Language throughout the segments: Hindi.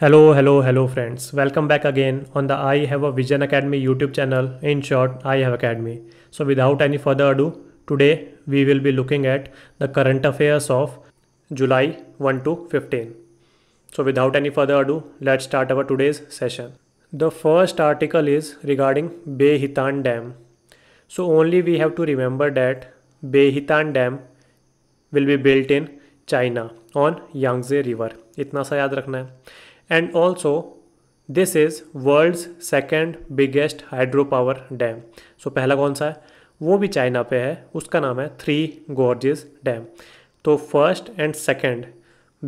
Hello, hello, hello friends. Welcome back again on the I Have a Vision Academy YouTube channel. In short, I Have Academy. So without any further ado, today we will be looking at the current affairs of July 1 to 15. So without any further ado, let's start our today's session. The first article is regarding Behitan Dam. So only we have to remember that Behitan Dam will be built in China on Yangtze River. इतना सा याद रखना है and also this is world's second biggest hydro power dam so पहला कौन सा है वो भी चाइना पे है उसका नाम है थ्री गॉर्जेस डैम तो first and second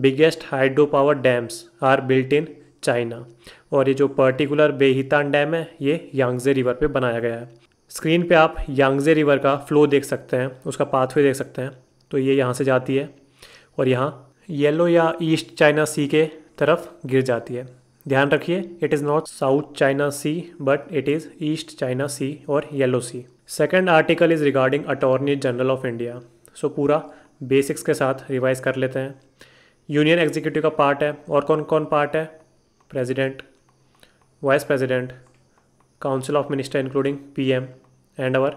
biggest hydro power dams are built in China और ये जो पर्टिकुलर बेहितान डैम है ये यांगजे रिवर पे बनाया गया है स्क्रीन पे आप यांगजे रिवर का फ्लो देख सकते हैं उसका पाथवे देख सकते हैं तो ये यहाँ से जाती है और यहाँ येलो या ईस्ट चाइना सी के तरफ गिर जाती है ध्यान रखिए it is not South China Sea but it is East China Sea और Yellow Sea second article is regarding attorney general of India so पूरा बेसिक्स के साथ रिवाइज कर लेते हैं यूनियन एग्जीक्यूटिव का पार्ट है और कौन कौन पार्ट है president vice president council of minister including PM and our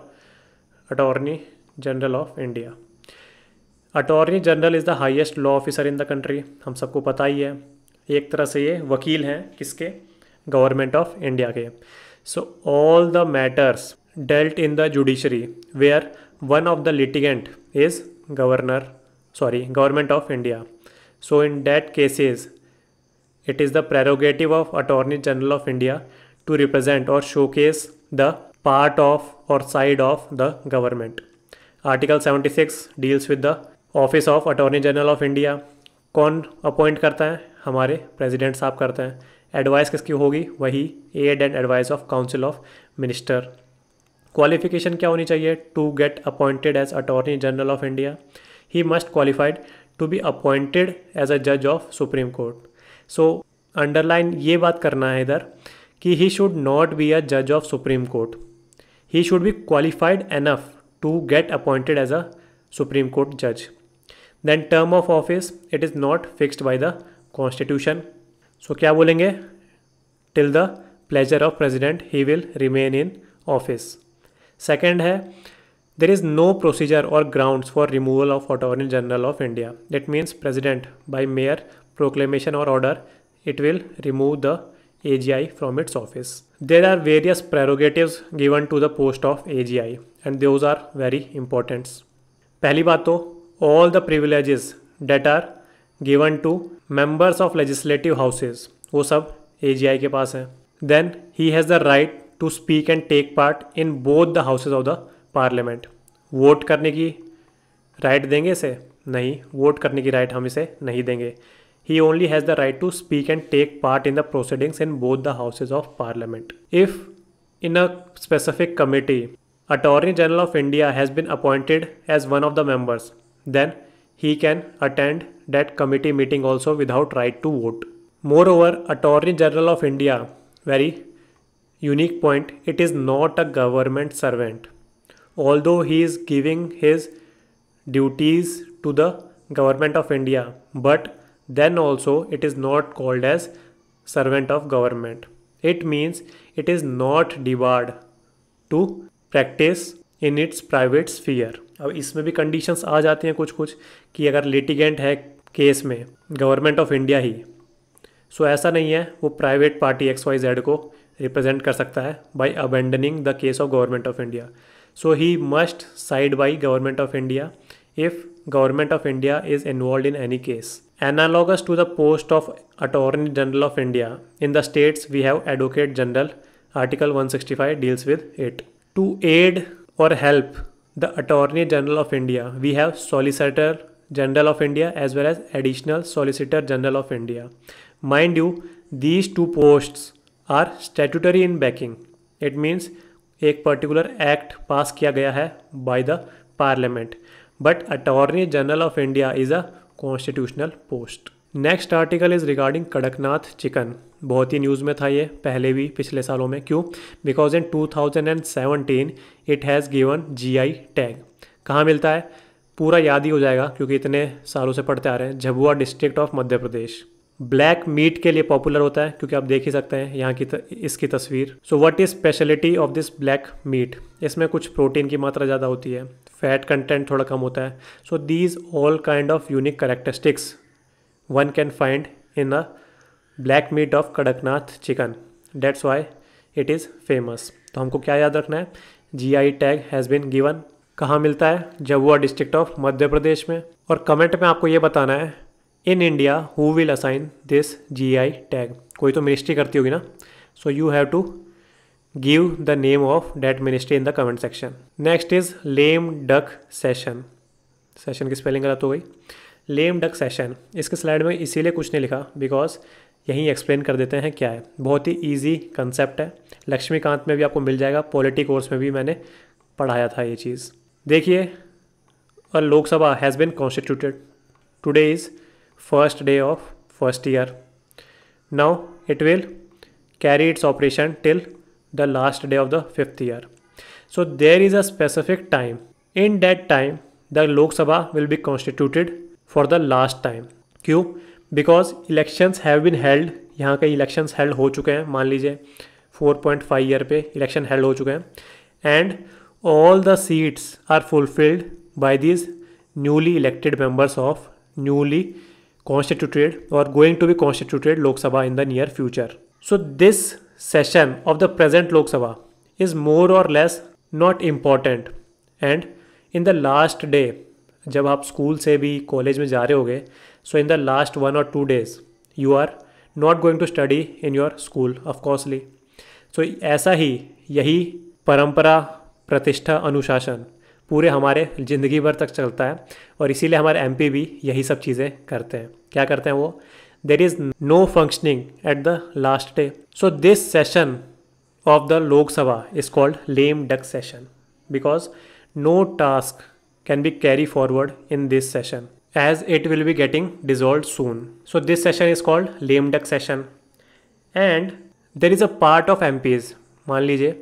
attorney general of India attorney general is the highest law officer in the country हम सबको पता ही है एक तरह से ये वकील हैं किसके गवर्नमेंट ऑफ इंडिया के so all the matters dealt in the judiciary where one of the litigant is governor sorry government of India so in that cases it is the prerogative of attorney general of India to represent और show case the part of और side of the government article seventy six deals with the office of attorney general of India कौन अपॉइंट करता है हमारे प्रेसिडेंट साहब करते हैं एडवाइस किसकी होगी वही add and advice of council of minister qualification क्या होनी चाहिए to get appointed as attorney general of India he must qualified to be appointed as a जज of supreme court so underline ये बात करना है इधर कि he should not be a जज of supreme court he should B qualified enough to get appointed as a supreme court जज then term of office it is not fixed by the constitution so क्या बोलेंगे till the pleasure of president he will remain in office second है देर इज़ नो प्रोसीजर और ground for removal of attorney general of India that means president by mere proclamation और order it will remove A G I from its office there are various prerogative given to the post of A G I and those are very importants पहली बात तो all the privileges that are given to members of legislative houses wo sab AGI ke paas hai then he has the right to speak and take part in both the houses of the parliament vote karne ki right denge इसे nahi vote karne ki right hum ise nahi denge he only has the right to speak and take part in the proceedings in both the houses of parliament if in a specific committee attorney general of india has been appointed as one of the members then he can attend that committee meeting also without right to vote. Moreover, Attorney General of India, very unique point, it is not a government servant. Although he is giving his duties to the government of India, but then also it is not called as servant of government. It means it is not debarred to practice in its private sphere. अब इसमें भी कंडीशंस आ जाती हैं कुछ कुछ कि अगर लिटिगेंट है केस में गवर्नमेंट ऑफ इंडिया ही सो ऐसा नहीं है वो private party X Y Z को रिप्रेजेंट कर सकता है by abandoning the case of government of India so he must side by government of India if government of India is involve in any case Analogous post of attorney general of India in the in we have advocate general article one sixty 165 deals with it to add और help the Attorney General of India, we have Solicitor General of India as well as Additional Solicitor General of India. Mind you, these two posts are statutory in backing. It means एक पर्टिकुलर एक्ट पास किया गया है by the parliament but attorney general of India is a constitutional post next article is regarding Kadaknath chicken बहुत ही न्यूज़ में था ये पहले भी पिछले सालों में क्यों because in 2017 it has given GI tag कहाँ मिलता है पूरा याद ही हो जाएगा क्योंकि इतने सालों से पढ़ते आ रहे हैं Jhabua district of Madhya Pradesh black meat के लिए पॉपुलर होता है क्योंकि आप देख ही सकते हैं यहाँ की त, इसकी तस्वीर so what is speciality of this black meat इसमें कुछ प्रोटीन की मात्रा ज़्यादा होती है फैट कंटेंट थोड़ा कम होता है so these all kind of unique characteristics one can find in the black meat of Kadaknath chicken that's why it is famous तो हमको क्या याद रखना है G I tag has been given कहाँ मिलता है जबुआ डिस्ट्रिक्ट ऑफ मध्य प्रदेश में और कमेंट में आपको ये बताना है in India who will assign this G I tag कोई तो मिनिस्ट्री करती होगी ना so you have to give the name of that ministry in the comment section next is lame duck session session की स्पेलिंग गलत हो गई लेम डक सेशन इसके स्लाइड में इसीलिए कुछ नहीं लिखा बिकॉज यहीं एक्सप्लेन कर देते हैं क्या है बहुत ही ईजी कंसेप्ट है लक्ष्मीकांत में भी आपको मिल जाएगा पॉलिटी कोर्स में भी मैंने पढ़ाया था ये चीज़ देखिए और Lok Sabha has been constituted today is first day of first year now it will carry its operation till the last day of the fifth year so there is a specific time in that time the Lok Sabha will be constituted for the last time क्यों because elections have been held यहाँ के इलेक्शंस हेल्ड हो चुके हैं मान लीजिए 4.5 पॉइंट ईयर पे इलेक्शन हेल्ड हो चुके हैं and all the seats are fulfilled by this newly elected members of newly constituted और going to be constituted Lok Sabha in the near future so this session of the present Lok Sabha is more और less not important and in the last day जब आप स्कूल से भी कॉलेज में जा रहे होगे so in the last one और two days you are not going to study in your school of coursely so ऐसा ही यही परंपरा प्रतिष्ठा अनुशासन पूरे हमारे ज़िंदगी भर तक चलता है और इसीलिए हमारे एम भी यही सब चीज़ें करते हैं क्या करते हैं वो there is no functioning at the last day so this session of the Lok Sabha is called lame duck session because no task can be carried forward in this session as it will be getting dissolved soon. So this session is called lame duck session. And there is a part of MPs, Maan लीजिए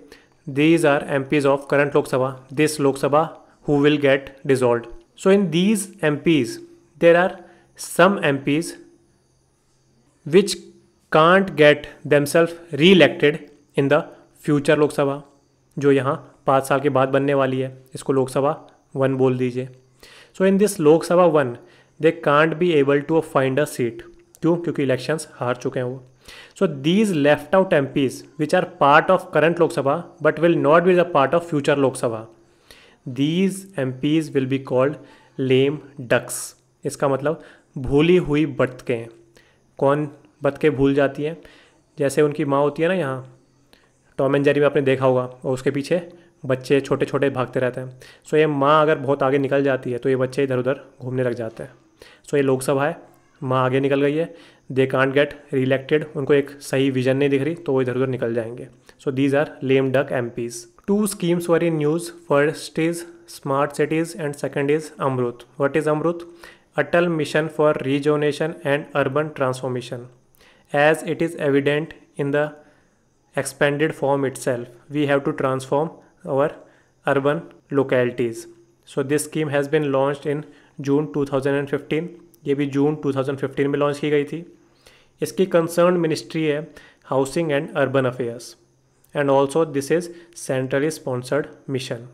these are MPs of current Lok Sabha, this Lok Sabha who will get dissolved. So in these MPs, there are some MPs which can't get themselves re-elected in the future Lok Sabha, jo yahan 5 saal ke baad banne wali hai, isko Lok Sabha one बोल दीजिए so in this Lok Sabha one they can't be able to find a seat क्यों क्योंकि इलेक्शंस हार चुके हैं वो so these left out M Ps which are part of current Lok Sabha but will not be the part of future Lok Sabha these M Ps will be called lame ducks इसका मतलब भूली हुई बतकें कौन बतकें भूल जाती हैं जैसे उनकी माँ होती है ना यहाँ टॉम एंड जेरी में आपने देखा होगा और उसके पीछे बच्चे छोटे छोटे भागते रहते हैं सो ये माँ अगर बहुत आगे निकल जाती है तो ये बच्चे इधर उधर घूमने लग जाते हैं सो ये लोकसभा है माँ आगे निकल गई है दे कांट गेट रिलेक्टेड उनको एक सही विजन नहीं दिख रही तो वो इधर उधर निकल जाएंगे so these are lame duck M Ps two schemes were in news first is smart cities and second is Amrut what is Amrut Atal mission for rejuvenation and urban transformation as it is evident in the form itself we have to transform our urban localities so this scheme has been launched in June 2015 ये भी जून 2015 में लॉन्च की गई थी इसकी कंसर्न मिनिस्ट्री है housing and urban affairs and also this is centrally sponsored mission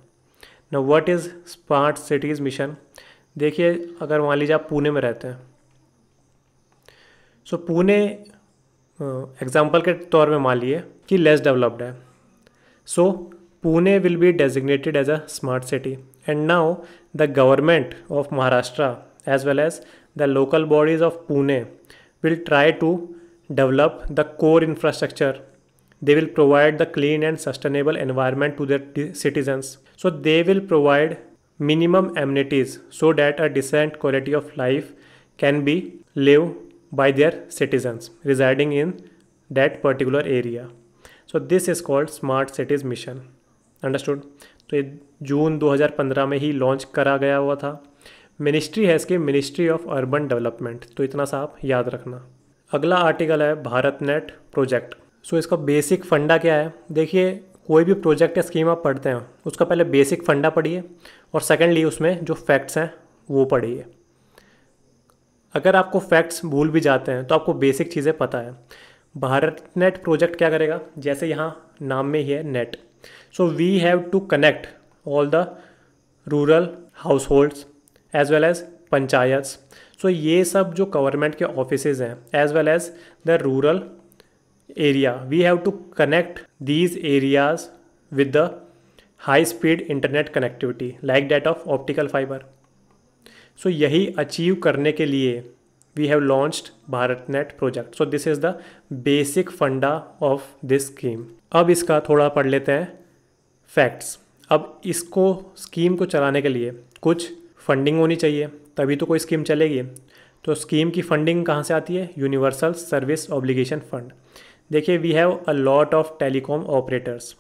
न what is smart cities mission देखिए अगर मान लीजिए आप पुणे में रहते हैं सो पुणे एग्जाम्पल के तौर में मान लिए कि लेस डेवलप्ड है so Pune will be designated as a smart city. And now the government of Maharashtra as well as the local bodies of Pune will try to develop the core infrastructure. They will provide the clean and sustainable environment to their citizens. So they will provide minimum amenities so that a decent quality of life can be lived by their citizens residing in that particular area. So this is called Smart Cities Mission. Understood तो ये जून 2015 में ही लॉन्च करा गया हुआ था मिनिस्ट्री है इसके मिनिस्ट्री ऑफ अर्बन डेवलपमेंट तो इतना सा आप याद रखना अगला आर्टिकल है भारत नेट प्रोजेक्ट सो इसका बेसिक फंडा क्या है देखिए कोई भी प्रोजेक्ट या स्कीम आप पढ़ते हैं उसका पहले बेसिक फंडा पढ़िए और सेकेंडली उसमें जो फैक्ट्स हैं वो पढ़िए अगर आपको फैक्ट्स भूल भी जाते हैं तो आपको बेसिक चीज़ें पता है भारत नेट प्रोजेक्ट क्या करेगा जैसे यहाँ नाम में ही है net so we have to connect all the rural house households as well as panchayats so ये सब जो गवर्नमेंट के ऑफिसेज हैं as well as the rural area we have to connect these areas with the high speed internet connectivity like that of optical fibre so यही अचीव करने के लिए we have launched Bharat net project so this is the basic funda of this scheme अब इसका थोड़ा पढ़ लेते हैं फैक्ट्स अब इसको स्कीम को चलाने के लिए कुछ फंडिंग होनी चाहिए तभी तो कोई स्कीम चलेगी तो स्कीम की फंडिंग कहाँ से आती है यूनिवर्सल सर्विस ऑब्लिगेशन फंड देखिए we have a lot of telecom operators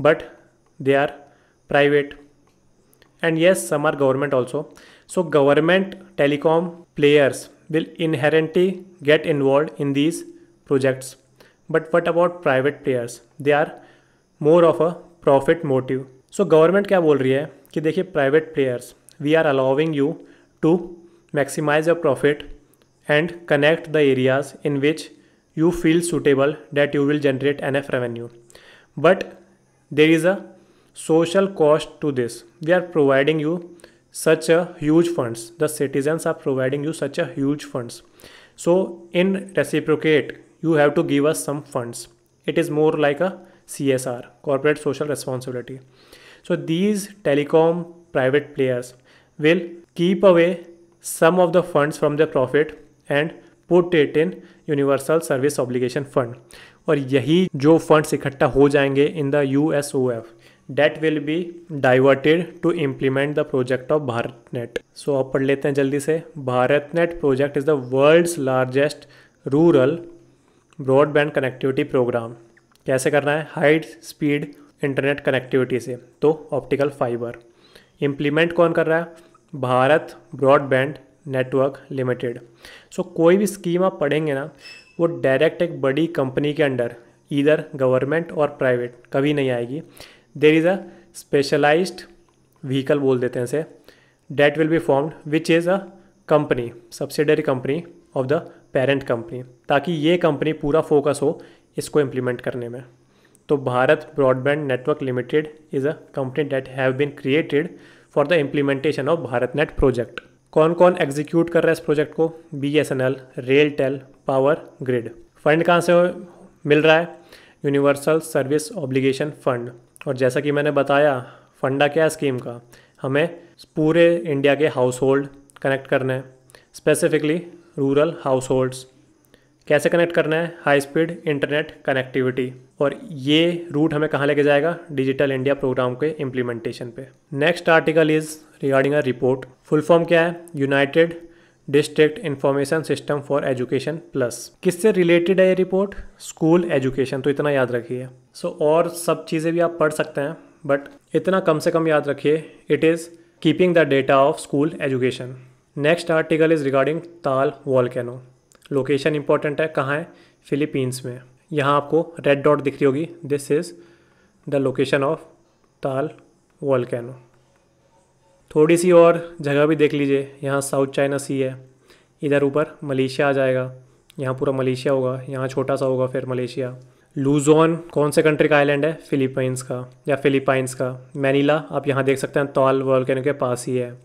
but they are private and yes some are government also so government telecom players will inherently get involve in these projects But what about private players? They are more of a profit motive. So government क्या बोल रही है कि देखिए private players, we are allowing you to maximize your profit and connect the areas in which you feel suitable that you will generate enough revenue. But there is a social cost to this. We are providing you such a huge funds. The citizens are providing you such a huge funds. So in reciprocate, you have to give us some funds it is more like a C S R corporate social responsibility so these telecom private players will keep away some of the funds from the profit and put it in universal service obligation fund और यही जो फंड्स इकट्ठा हो जाएंगे in the U S O F that will be diverted to implement the project of Bharat net सो आप पढ़ लेते हैं जल्दी से Bharat net project is the world largest rural broadband connectivity programme कैसे करना है हाई स्पीड इंटरनेट कनेक्टिविटी से तो ऑप्टिकल फाइबर इम्प्लीमेंट कौन कर रहा है Bharat broadband network limited so कोई भी स्कीम आप पढ़ेंगे ना वो डायरेक्ट एक बड़ी कंपनी के अंडर इधर गवर्नमेंट और प्राइवेट कभी नहीं आएगी there is a specialised vehicle बोल देते हैं इसे that will be formed which is a company subsidiary company of the parent company ताकि ये कंपनी पूरा फोकस हो इसको इम्प्लीमेंट करने में तो Bharat broadband network limited is a company that have been created for the implementation of Bharat net project कौन कौन एग्जीक्यूट कर रहा है इस प्रोजेक्ट को B S N L RailTel power grid fund कहाँ से मिल रहा है यूनिवर्सल सर्विस ऑब्लिगेशन फंड और जैसा कि मैंने बताया फंडा क्या है स्कीम का हमें पूरे इंडिया के हाउस होल्ड कनेक्ट करने हैं स्पेसिफिकली रूरल हाउस होल्ड्स कैसे कनेक्ट करना है हाई स्पीड इंटरनेट कनेक्टिविटी और ये रूट हमें कहाँ लेके जाएगा डिजिटल इंडिया प्रोग्राम के इम्प्लीमेंटेशन पे next article is regarding a report full form क्या है united district information system for education plus किससे रिलेटेड है ये रिपोर्ट स्कूल एजुकेशन तो इतना याद रखिए सो so, और सब चीज़ें भी आप पढ़ सकते हैं बट इतना कम से कम याद रखिए it is keeping the data of school education next article is regarding Taal volcano location important है कहाँ है फिलीपींस में यहाँ आपको रेड डॉट दिख रही होगी this is the location of Taal volcano थोड़ी सी और जगह भी देख लीजिए यहाँ साउथ चाइना सी है इधर ऊपर मलेशिया आ जाएगा यहाँ पूरा मलेशिया होगा यहाँ छोटा सा होगा फिर मलेशिया लूजोन कौन से कंट्री का आइलैंड है फिलीपींस का या फिलीपाइंस का मैनीला आप यहाँ देख सकते हैं वॉल वॉलकैनो के पास ही है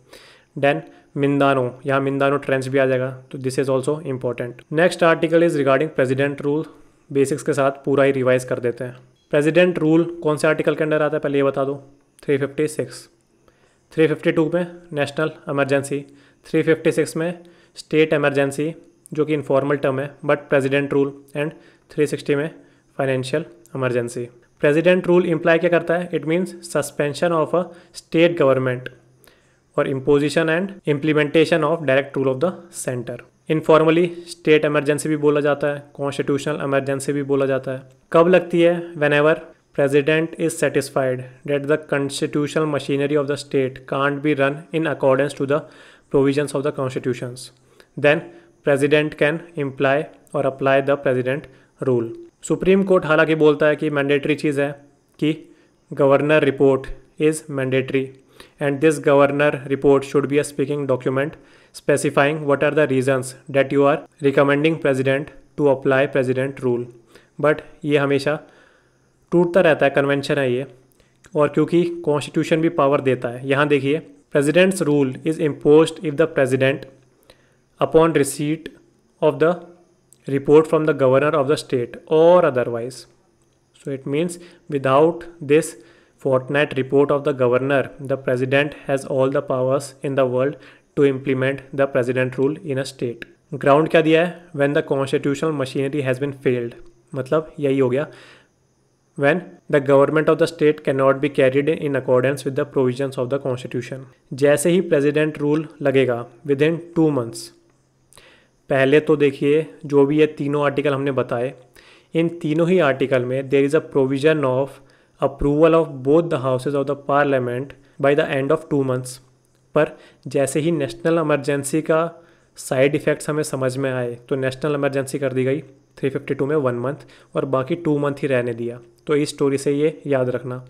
देन मिंदानो यहाँ मिंदानो ट्रेंस भी आ जाएगा तो this is also important next article is regarding president rule basics के साथ पूरा ही रिवाइज कर देते हैं प्रेजिडेंट रूल कौन से आर्टिकल के अंडर आता है पहले ये बता दो 356 352 में नेशनल एमरजेंसी 356 में स्टेट एमरजेंसी जो कि इनफॉर्मल टर्म है बट प्रेजिडेंट रूल एंड 360 में financial emergency president rule imply क्या करता है it means suspension of a state government और imposition and implementation of direct rule of the centre informally state emergency भी बोला जाता है कॉन्स्टिट्यूशनल एमरजेंसी भी बोला जाता है कब लगती है whenever president is satisfied that the constitutional machinery of the state can't be run in accordance to the provision of the constitution then president can imply और apply the president rule supreme court हालांकि बोलता है कि मैंडेटरी चीज़ है कि governor report is mandatory and this governor report should be a speaking document specifying what are the reasons that you are recommending president to apply president rule but ye hamesha tootta rehta hai convention hai ye aur kyunki constitution bhi power deta hai yahan dekhiye president's rule is imposed if the president upon receipt of the report from the governor of the state or otherwise so it means without this fortnight report of the governor, the president has all the powers in the world to implement the president rule in a state. ground kya diya hai when the constitutional machinery has been failed matlab yahi ho gaya when the government of the state cannot be carried in accordance with the provisions of the constitution jaise hi president rule lagega within 2 months पहले तो देखिए जो भी ये तीनों आर्टिकल हमने बताए इन तीनों ही आर्टिकल में there is a provision of approval of both the houses of the parliament by the end of two months पर जैसे ही नेशनल इमरजेंसी का साइड इफ़ेक्ट्स हमें समझ में आए तो नेशनल इमरजेंसी कर दी गई 352 में वन मंथ और बाकी टू मंथ ही रहने दिया तो इस स्टोरी से ये याद रखना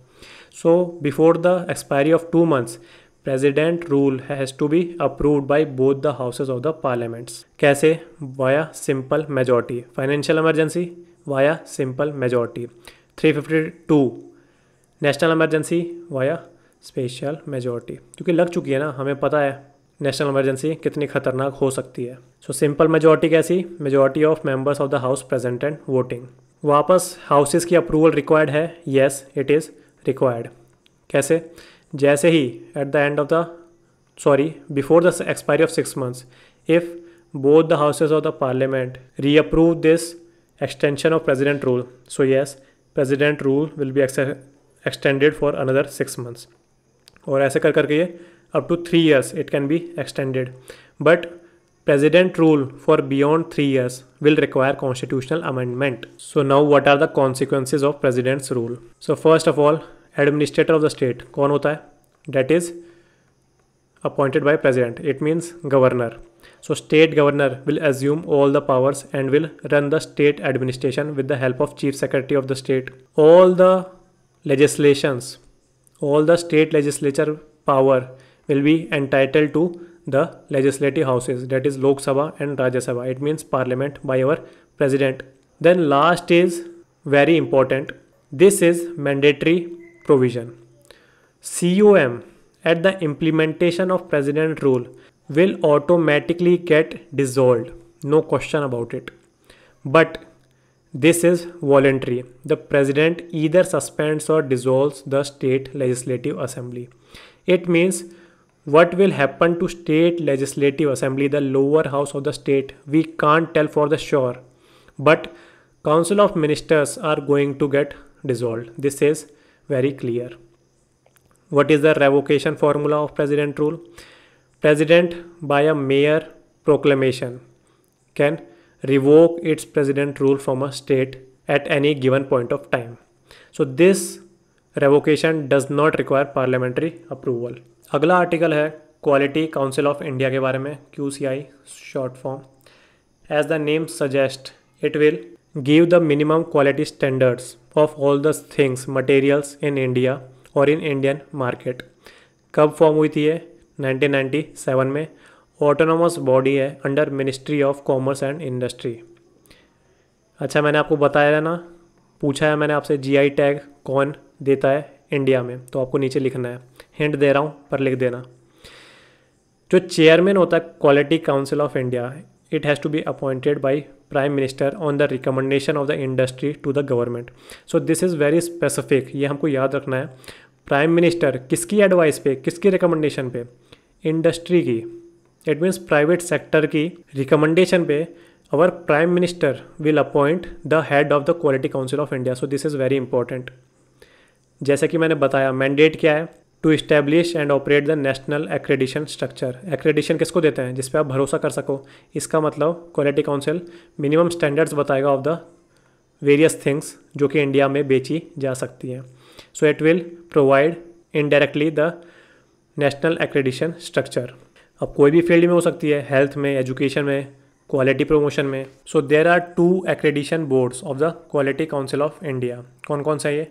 so before the expiry of two months president rule has to be approved by both the houses of the parliaments कैसे via simple majority financial emergency via simple majority 352 national emergency via special majority क्योंकि लग चुकी है ना हमें पता है नेशनल इमरजेंसी कितनी खतरनाक हो सकती है सो सिंपल मेजोरिटी कैसी majority of members of the house present and voting वापस हाउसेस की अप्रूवल रिक्वायर्ड है येस इट इज़ रिक्वायर्ड कैसे जैसे ही at the end of the sorry before the expiry of six months if both the houses of the parliament reapprove this extension of president rule so yes president rule will be extended for another six months और ऐसे कर करके ये up to three years it can be extended but president rule for beyond 3 years will require constitutional amendment so now what are the consequences of president's rule so first of all administrator of the state kaun that is appointed by president it means governor so state governor will assume all the powers and will run the state administration with the help of chief secretary of the state all the legislations, all the state legislature power will be entitled to the legislative houses that is Lok Sabha and Rajya Sabha. It means parliament by our president. Then last is very important. This is mandatory provision. COM at the implementation of president rule will automatically get dissolved. No question about it. But this is voluntary. The president either suspends or dissolves the state legislative assembly. It means what will happen to state legislative assembly, the lower house of the state, we can't tell for the sure. But council of ministers are going to get dissolved. This is very clear. What is the revocation formula of president rule? President by a mere proclamation can revoke its president rule from a state at any given point of time. So this revocation does not require parliamentary approval अगला आर्टिकल है क्वालिटी काउंसिल ऑफ इंडिया के बारे में Q C I short form as the name suggest it will give the minimum quality standards of all the things materials in India और इन इंडियन मार्केट कब फॉर्म हुई थी ये 1997 में ऑटोनोमस बॉडी है under ministry of commerce and industry अच्छा मैंने आपको बताया ना पूछा है मैंने आपसे जीआई टैग कौन देता है इंडिया में तो आपको नीचे लिखना है हिंट दे रहा हूँ पर लिख देना जो चेयरमैन होता है quality council of India it has to be appointed by prime minister on the recommendation of the industry to the government so this is very specific ये हमको याद रखना है प्राइम मिनिस्टर किसकी एडवाइस पे किसकी रिकमेंडेशन पे इंडस्ट्री की इट मीन्स प्राइवेट सेक्टर की रिकमेंडेशन पे our prime minister will appoint the head of the quality council of India so this is very important जैसे कि मैंने बताया मैंडेट क्या है to establish and operate the national accreditation structure accreditation किसको देते हैं जिस पर आप भरोसा कर सको इसका मतलब क्वालिटी काउंसिल मिनिमम स्टैंडर्ड्स बताएगा ऑफ द वेरियस थिंग्स जो कि इंडिया में बेची जा सकती हैं so it will provide indirectly the national accreditation structure अब कोई भी फील्ड में हो सकती है हेल्थ में एजुकेशन में क्वालिटी प्रमोशन में so there are two accreditation boards of the quality council of India कौन कौन सा ये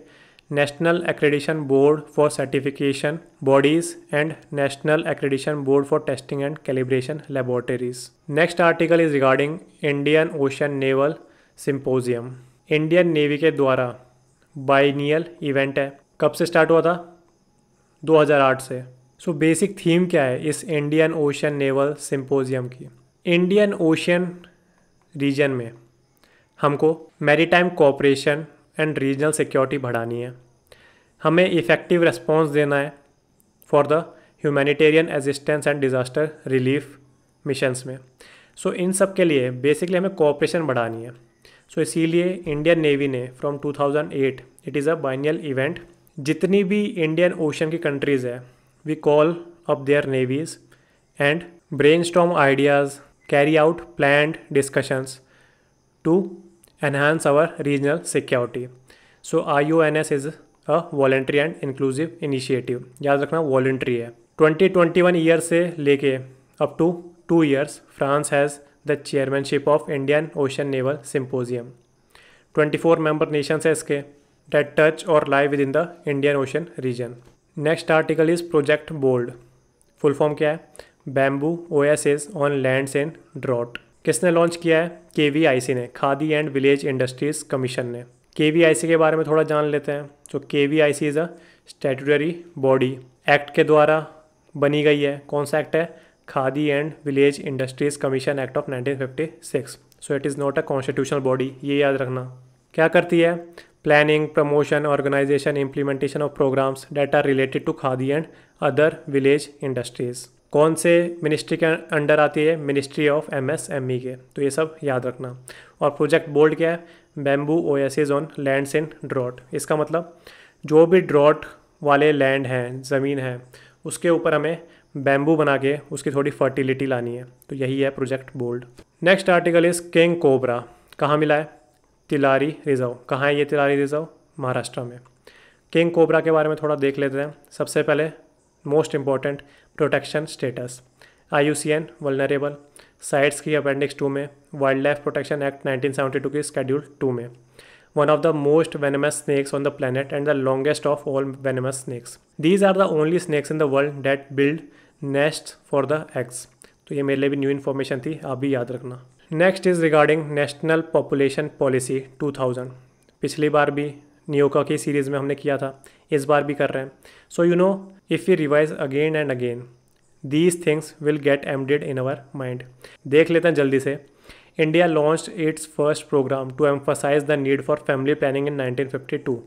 national accreditation board for certification bodies and national accreditation board for testing and calibration laboratories next article is regarding Indian ocean naval symposium Indian navy के द्वारा बाइनियल इवेंट है कब से स्टार्ट हुआ था 2008 से सो बेसिक थीम क्या है इस इंडियन ओशन नेवल सिंपोजियम की इंडियन ओशन रीजन में हमको maritime cooperation and regional security बढ़ानी है हमें इफ़ेक्टिव रिस्पॉन्स देना है for the humanitarian assistance and disaster relief missions में सो so, इन सब के लिए बेसिकली हमें कोऑपरेशन बढ़ानी है सो so, इसीलिए इंडियन नेवी ने from 2008 it is a biennial event जितनी भी इंडियन ओशन की कंट्रीज़ है we call up their navies and brainstorm ideas, carry out planned discussions to enhance our regional security. So IUNS is a voluntary and inclusive initiative याद रखना वॉलेंट्री है 2021 ईयर से लेके up to two years France has the chairmanship of Indian ocean naval symposium 24 member nations है इसके डेट टच और live within the Indian ocean region next article is project bold full form क्या है bamboo oasis on land in drought किसने लॉन्च किया है के वी आई सी ने Khadi and village industries commission ने के वी आई सी के बारे में थोड़ा जान लेते हैं तो K V I C is a statutory body act के द्वारा बनी गई है कौन सा एक्ट है Khadi and village industries commission act of 1956 so it is not a constitutional body ये याद रखना क्या करती है planning, promotion, organization, implementation of programs that are related to khadi and other village industries. कौन से मिनिस्ट्री के अंडर आती है ministry of M S M E के तो ये सब याद रखना और प्रोजेक्ट बोल्ड क्या है bamboo oasis on lands in drought इसका मतलब जो भी ड्रॉट वाले लैंड हैं ज़मीन है उसके ऊपर हमें बैम्बू बना के उसकी थोड़ी फर्टिलिटी लानी है तो यही है project bold next article is king cobra कहाँ मिला है तिलारी रिजर्व कहाँ है ये तिलारी रिजर्व महाराष्ट्र में किंग कोबरा के बारे में थोड़ा देख लेते हैं सबसे पहले most important protection status I U C N vulnerable sites की अपेंडिक्स टू में wild life protection act nineteen seventy two की स्केड्यूल टू में one of the most venomous snakes on the planet and the longest of all venomous snakes these are the only snakes in the world that build nest for the eggs. तो ये मेरे लिए भी न्यू इन्फॉर्मेशन थी आप भी याद रखना next is regarding national population policy 2000 पिछली बार भी नियोका की सीरीज़ में हमने किया था इस बार भी कर रहे हैं so you know if you revise again and again these things will get embedded in our mind देख लेते हैं जल्दी से India launch its first programme to emphasize the need for family planning in 1952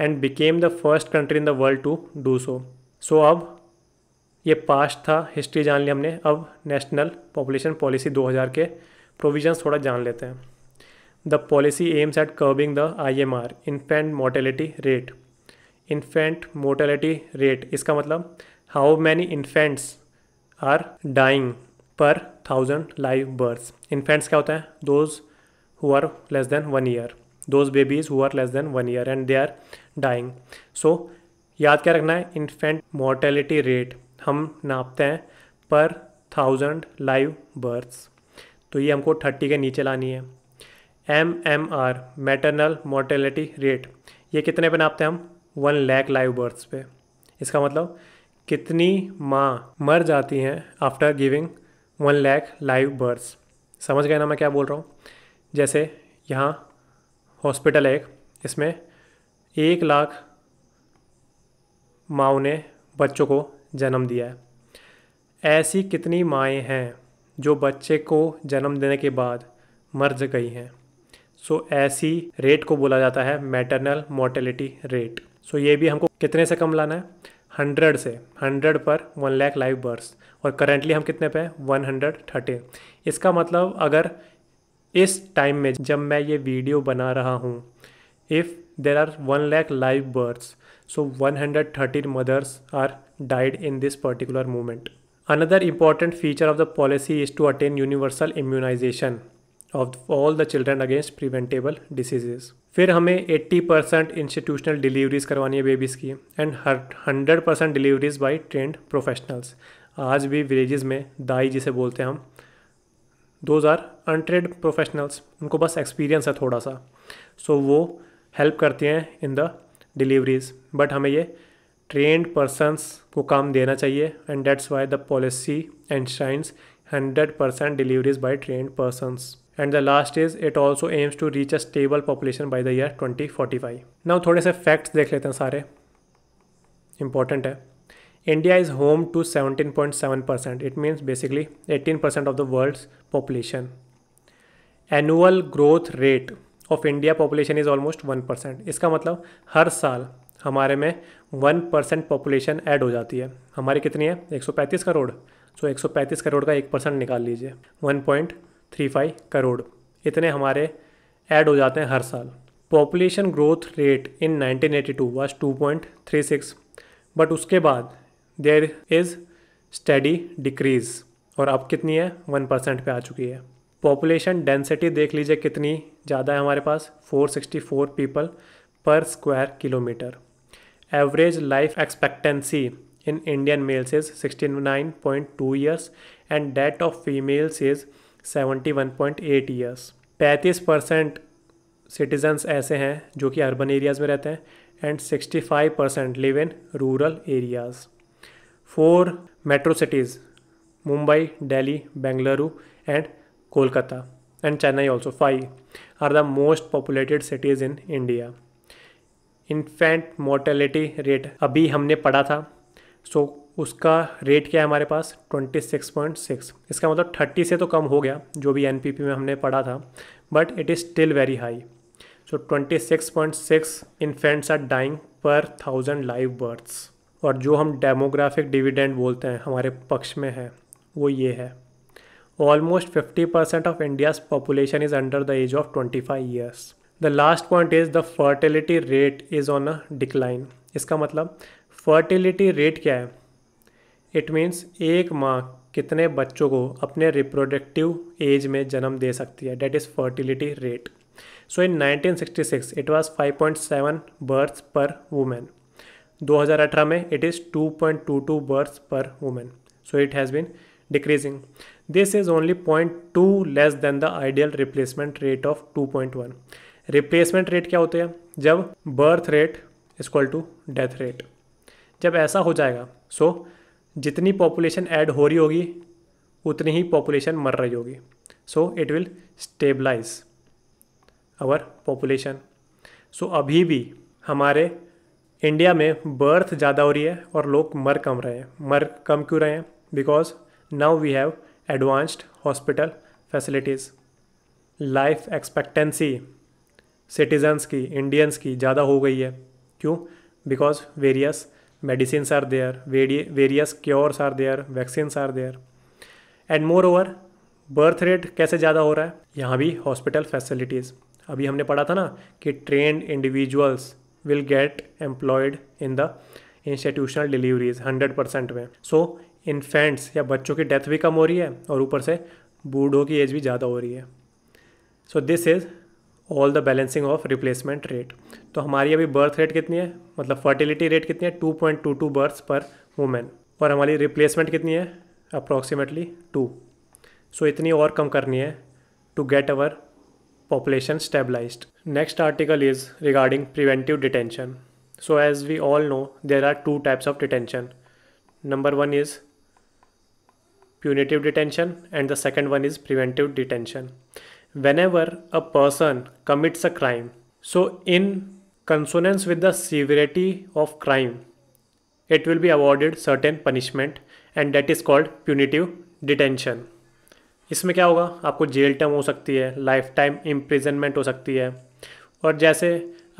and became the first country in the world to do so so अब ये पास्ट था हिस्ट्री जान ली हमने अब नेशनल पॉपुलेशन पॉलिसी 2000 के प्रोविजंस थोड़ा जान लेते हैं the policy aims at curbing the I M R infant mortality rate infant mortality rate इसका मतलब how many infants are dying per thousand live births infants क्या होता है those who are less than one year those babies who are less than one year and they are dying so याद क्या रखना है इन्फेंट मोर्टेलिटी रेट हम नापते हैं पर थाउजेंड लाइव बर्थ्स तो ये हमको थर्टी के नीचे लानी है M M R maternal mortality rate ये कितने पे नापते हैं हम वन लैख लाइव बर्थ्स पे इसका मतलब कितनी माँ मर जाती हैं after giving one lakh live births समझ गए ना मैं क्या बोल रहा हूँ जैसे यहाँ हॉस्पिटल है एक इसमें एक लाख माओ ने बच्चों को जन्म दिया है ऐसी कितनी माएँ हैं जो बच्चे को जन्म देने के बाद मर गई हैं सो so, ऐसी रेट को बोला जाता है मैटरनल मोर्टेलिटी रेट सो ये भी हमको कितने से कम लाना है हंड्रेड से hundred per one lakh live births और करेंटली हम कितने पे वन हंड्रेड थर्टीन इसका मतलब अगर इस टाइम में जब मैं ये वीडियो बना रहा हूँ if there are one lakh live birth so one hundred thirteen mothers are died in this particular moment Another important feature of the policy is to attain universal immunization of all the children against preventable diseases. फिर हमें 80 परसेंट इंस्टीट्यूशनल डिलीवरीज करवानी है बेबीज़ की and hundred percent deliveries by trained professionals आज भी विलेजेस में दाई जिसे बोलते हैं हम दोज आर अनट्रेड प्रोफेशनल्स उनको बस एक्सपीरियंस है थोड़ा सा सो so, वो हेल्प करती हैं इन द डिलीवरीज बट हमें ये ट्रेंड पर्सनस को काम देना चाहिए and that's why the policy enshrines hundred percent deliveries by trained persons and the last is it also aims to reach a stable population by the year twenty forty five now थोड़े से फैक्ट्स देख लेते हैं सारे इंपॉर्टेंट है India is home to seventeen point seven percent it means basically eighteen percent of the world's population annual growth rate of India population is almost one percent इसका मतलब हर साल हमारे में वन परसेंट पॉपुलेशन ऐड हो जाती है हमारी कितनी है 135 करोड़ सो तो सौ 135 करोड़ का एक परसेंट निकाल लीजिए 1.35 करोड़ इतने हमारे ऐड हो जाते हैं हर साल population growth rate in 1982 three six but उसके बाद देर इज़ स्टडी डिक्रीज़ और अब कितनी है वन परसेंट पर आ चुकी है पॉपुलेशन डेंसिटी देख लीजिए कितनी ज़्यादा है हमारे पास 464 people per square kilometre average life expectancy in Indian males is sixty nine point two years and that of females is seventy one point eight years पैंतीस परसेंट सिटीजन्स ऐसे हैं जो कि अर्बन एरियाज़ में रहते हैं and sixty five percent live in rural areas four metro cities Mumbai Delhi Bengaluru and Kolkata and Chennai also five are the most populated cities in India infant mortality rate अभी हमने पढ़ा था सो so, उसका रेट क्या है हमारे पास 26.6 इसका मतलब 30 से तो कम हो गया जो भी एन में हमने पढ़ा था but it is still very high so 26.6 infants are dying per thousand live births और जो हम डेमोग्राफिक डिविडेंड बोलते हैं हमारे पक्ष में है वो ये है almost 50% of India's population is under the age of 25 years the last point is the fertility rate is on a decline इसका मतलब फर्टिलिटी रेट क्या है इट मीन्स एक माँ कितने बच्चों को अपने रिप्रोडक्टिव एज में जन्म दे सकती है that is fertility rate so in 1966 it was 5.7 birth per women 2018 में it is 2.22 births per women so it has been decreasing this is only point two less than the ideal replacement rate of one replacement rate क्या होते हैं जब birth rate equal to death rate जब ऐसा हो जाएगा सो जितनी पॉपुलेशन ऐड हो रही होगी उतनी ही पॉपुलेशन मर रही होगी so it will stabilise our population so अभी भी हमारे इंडिया में बर्थ ज़्यादा हो रही है और लोग मर कम रहे हैं मर कम क्यों रहे हैं because now we have advanced hospital facilities life expectancy citizens की इंडियंस की ज़्यादा हो गई है क्यों because various medicine are there various cures are there vaccines are there and moreover birth rate कैसे ज़्यादा हो रहा है यहाँ भी हॉस्पिटल फैसिलिटीज़ अभी हमने पढ़ा था ना कि trained individuals will get employed in the institutional deliveries hundred percent में सो इन्फेंट्स या बच्चों की डेथ भी कम हो रही है और ऊपर से बूढ़ों की एज भी ज़्यादा हो रही है so this is all the balancing of replacement rate तो हमारी अभी बर्थ रेट कितनी है मतलब फर्टिलिटी रेट कितनी है two point two two birth per women और हमारी रिप्लेसमेंट कितनी है अप्रॉक्सीमेटली टू सो इतनी और कम करनी है to get our population stabilise next article is regarding preventive detention so as we all know there are two types of detention number one is punitive detention and the second one is preventive detention whenever a person commits a crime. So, in consonance with the severity of crime, it will be awarded certain punishment and that is called punitive detention. इसमें क्या होगा आपको जेल टर्म हो सकती है लाइफ टाइम इम्प्रिजनमेंट हो सकती है और जैसे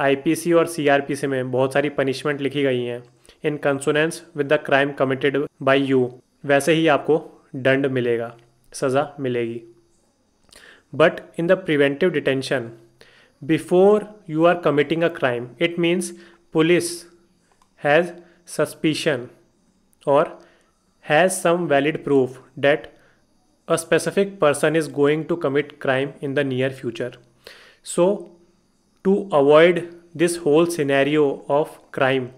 आईपीसी और सीआरपीसी में बहुत सारी पनिशमेंट लिखी गई हैं in consonance with the crime committed by you वैसे ही आपको दंड मिलेगा सज़ा मिलेगी but in the preventive detention before you are committing a crime it means police has suspicion or has some valid proof that a specific person is going to commit crime in the near future so to avoid this whole scenario of crime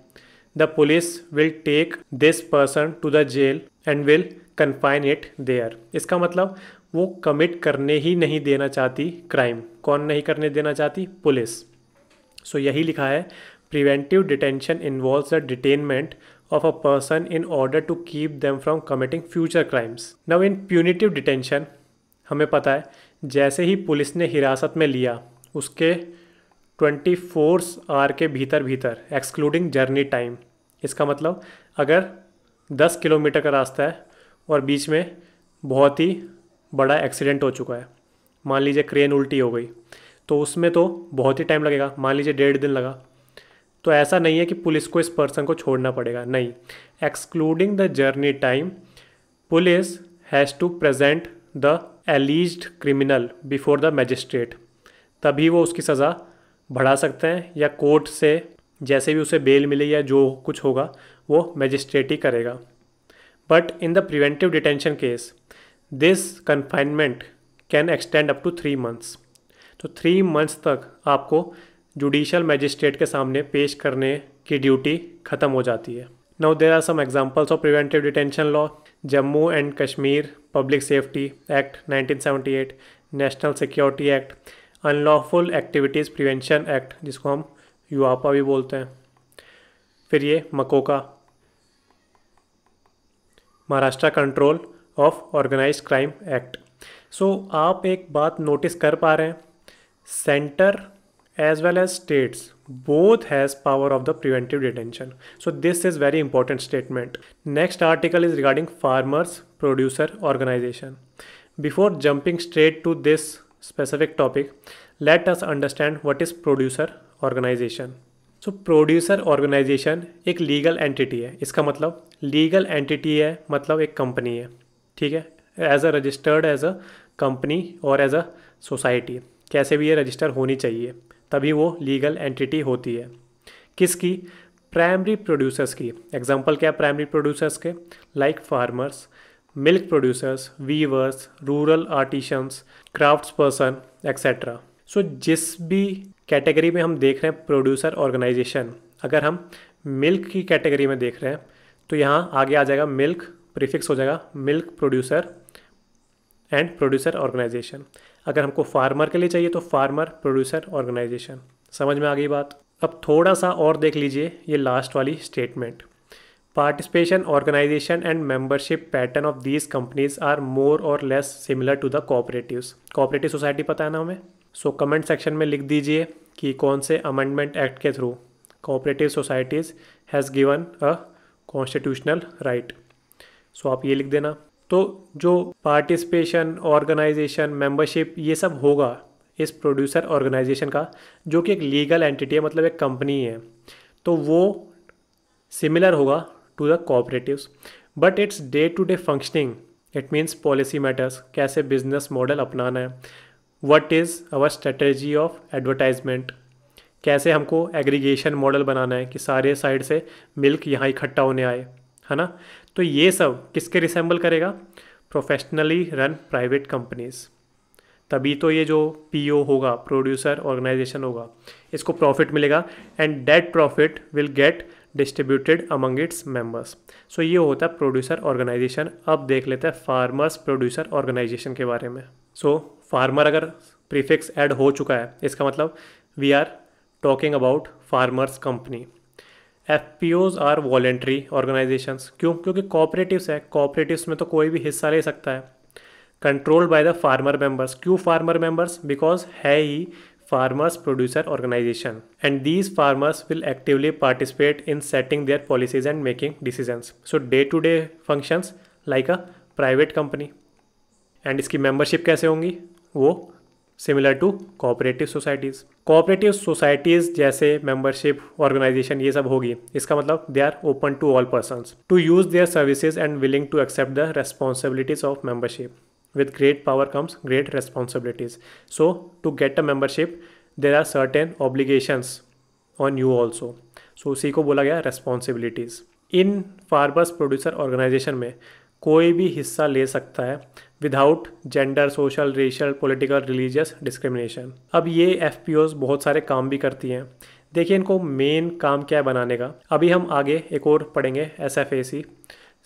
the police will take this person to the jail and will confine it there इसका मतलब वो कमिट करने ही नहीं देना चाहती क्राइम कौन नहीं करने देना चाहती पुलिस सो so, यही लिखा है preventive detention involve the detainment of a person in order to keep them from committing future crimes now in punitive detention हमें पता है जैसे ही पुलिस ने हिरासत में लिया उसके ट्वेंटी फोर्स आर के भीतर भीतर एक्सक्लूडिंग जर्नी टाइम इसका मतलब अगर दस किलोमीटर का रास्ता है और बीच में बहुत ही बड़ा एक्सीडेंट हो चुका है मान लीजिए क्रेन उल्टी हो गई तो उसमें तो बहुत ही टाइम लगेगा मान लीजिए डेढ़ दिन लगा तो ऐसा नहीं है कि पुलिस को इस पर्सन को छोड़ना पड़ेगा नहीं excluding the journey time police has to present the alleged criminal before the magistrate तभी वो उसकी सज़ा बढ़ा सकते हैं या कोर्ट से जैसे भी उसे बेल मिले या जो कुछ होगा वो मजिस्ट्रेट ही करेगा but in the preventive detention case this confinement can extend up to three months तो थ्री मंथ्स तक आपको जुडिशल मैजिस्ट्रेट के सामने पेश करने की ड्यूटी ख़त्म हो जाती है now there are some examples of preventive detention law Jammu and Kashmir public safety act 1978, national security act unlawful activities prevention act जिसको हम युवापा भी बोलते हैं फिर ये MCOCA Maharashtra control of organise crime act so आप एक बात नोटिस कर पा रहे हैं centre as well as states both has power of the preventive detention so this is very important statement next article is regarding farmers producer organisation before jumping straight to this specific topic let us understand what is producer organisation so producer organisation एक लीगल एंटिटी है इसका मतलब लीगल एंटिटी है मतलब एक कंपनी है ठीक है as a registered as a company और एज अ सोसाइटी कैसे भी ये रजिस्टर होनी चाहिए तभी वो लीगल एंटिटी होती है किसकी प्राइमरी प्रोड्यूसर्स की एग्जांपल क्या प्राइमरी प्रोड्यूसर्स के like farmers milk producers weavers rural artisans crafts person etcetera so जिस भी कैटेगरी में हम देख रहे हैं प्रोड्यूसर ऑर्गेनाइजेशन अगर हम मिल्क की कैटेगरी में देख रहे हैं तो यहाँ आगे आ जाएगा मिल्क प्रीफिक्स हो जाएगा milk producer and producer organisation अगर हमको फार्मर के लिए चाहिए तो फार्मर प्रोड्यूसर ऑर्गेनाइजेशन समझ में आ गई बात अब थोड़ा सा और देख लीजिए ये लास्ट वाली statement participation organisation and membership pattern of these companies are more और less similar to the cooperative cooperative society पता है ना हमें सो कमेंट सेक्शन में लिख दीजिए कि कौन से अमेंडमेंट एक्ट के through cooperative societies has given a constitutional right so आप ये लिख देना तो जो पार्टिसिपेशन ऑर्गेनाइजेशन मेंबरशिप ये सब होगा इस प्रोड्यूसर ऑर्गेनाइजेशन का जो कि एक लीगल एंटिटी है मतलब एक कंपनी है तो वो सिमिलर होगा to the cooperatives but it's day to day functioning it means policy matters कैसे बिजनेस मॉडल अपनाना है what is our strategy of advertisement कैसे हमको एग्रीगेशन मॉडल बनाना है कि सारे साइड से मिल्क यहाँ इकट्ठा होने आए है ना तो ये सब किसके रिसेंबल करेगा प्रोफेशनली रन प्राइवेट कंपनीज तभी तो ये जो पीओ होगा प्रोड्यूसर ऑर्गेनाइजेशन होगा इसको प्रॉफिट मिलेगा and that profit will get distributed among its members so ये होता है प्रोड्यूसर ऑर्गेनाइजेशन अब देख लेते हैं फार्मर्स प्रोड्यूसर ऑर्गेनाइजेशन के बारे में सो so, फार्मर अगर प्रीफिक्स ऐड हो चुका है इसका मतलब we are talking about farmers company F P Os are voluntary organisations क्यों क्योंकि कॉपरेटिव है कॉपरेटिव में तो कोई भी हिस्सा ले सकता है controlled by the farmer members क्यों फार्मर मेंबर्स बिकॉज है ही farmers producer organisation and these farmers will actively participate in setting their policies and making decision so day to day functions like a private company and इसकी मेंबरशिप कैसे होंगी वो similar to cooperative societies cooperative societies जैसे मेंबरशिप ऑर्गेनाइजेशन ये सब होगी इसका मतलब they are open to all person to use their services and willing to accept the responsibilities of membership with great power comes great responsibilities so to get a membership there are certain obligations on you also so उसी को बोला गया रेस्पॉन्सिबिलिटीज इन फार्मर्स प्रोड्यूसर ऑर्गेनाइजेशन में कोई भी हिस्सा ले सकता है without gender social racial political religious discrimination अब ये एफ बहुत सारे काम भी करती हैं देखिए इनको मेन काम क्या है बनाने का अभी हम आगे एक और पढ़ेंगे S F A C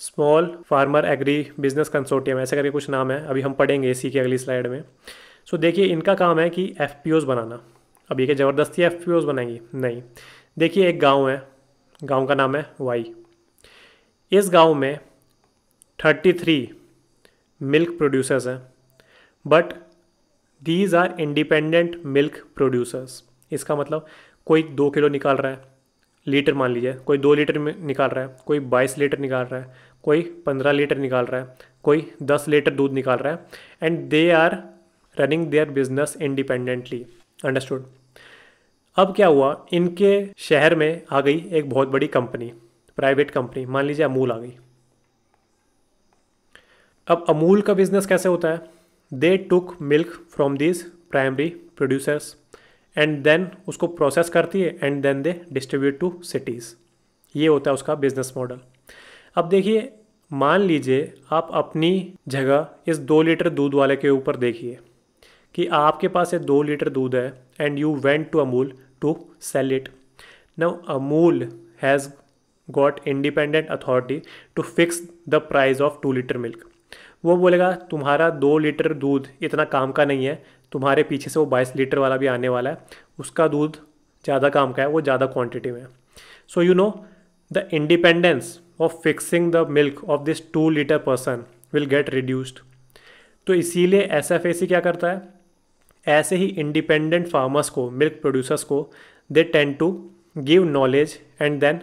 small farmer agri business consortium ऐसे करके कुछ नाम है अभी हम पढ़ेंगे इसी की अगली स्लाइड में सो देखिए इनका काम है कि एफ पी ओज़ बनाना अब ये क्या ज़बरदस्ती एफ पी बनाएंगी नहीं देखिए एक गांव है गांव का नाम है वाई इस गांव में थर्टी थ्री मिल्क प्रोड्यूसर्स हैं but these are independent milk producers इसका मतलब कोई दो किलो निकाल रहा है लीटर मान लीजिए कोई दो लीटर निकाल रहा है कोई बाईस लीटर निकाल रहा है कोई पंद्रह लीटर निकाल रहा है कोई दस लीटर दूध निकाल रहा है and they are running their business independently understood अब क्या हुआ इनके शहर में आ गई एक बहुत बड़ी कंपनी प्राइवेट कंपनी मान लीजिए अमूल आ गई अब अमूल का बिजनेस कैसे होता है they took milk from these primary producers and then उसको प्रोसेस करती है and then they distribute to cities ये होता है उसका बिजनेस मॉडल अब देखिए मान लीजिए आप अपनी जगह इस दो लीटर दूध वाले के ऊपर देखिए कि आपके पास ये दो लीटर दूध है and you went to Amul to sell it now Amul has got independent authority to fix the price of two litre milk वो बोलेगा तुम्हारा दो लीटर दूध इतना काम का नहीं है तुम्हारे पीछे से वो बाईस लीटर वाला भी आने वाला है उसका दूध ज़्यादा काम का है वो ज़्यादा क्वांटिटी में so you know the independence of fixing the milk of this two litre person will get reduced तो इसीलिए एस एफ ए सी क्या करता है ऐसे ही इंडिपेंडेंट फार्मर्स को मिल्क प्रोड्यूसर्स को they tend to give knowledge and then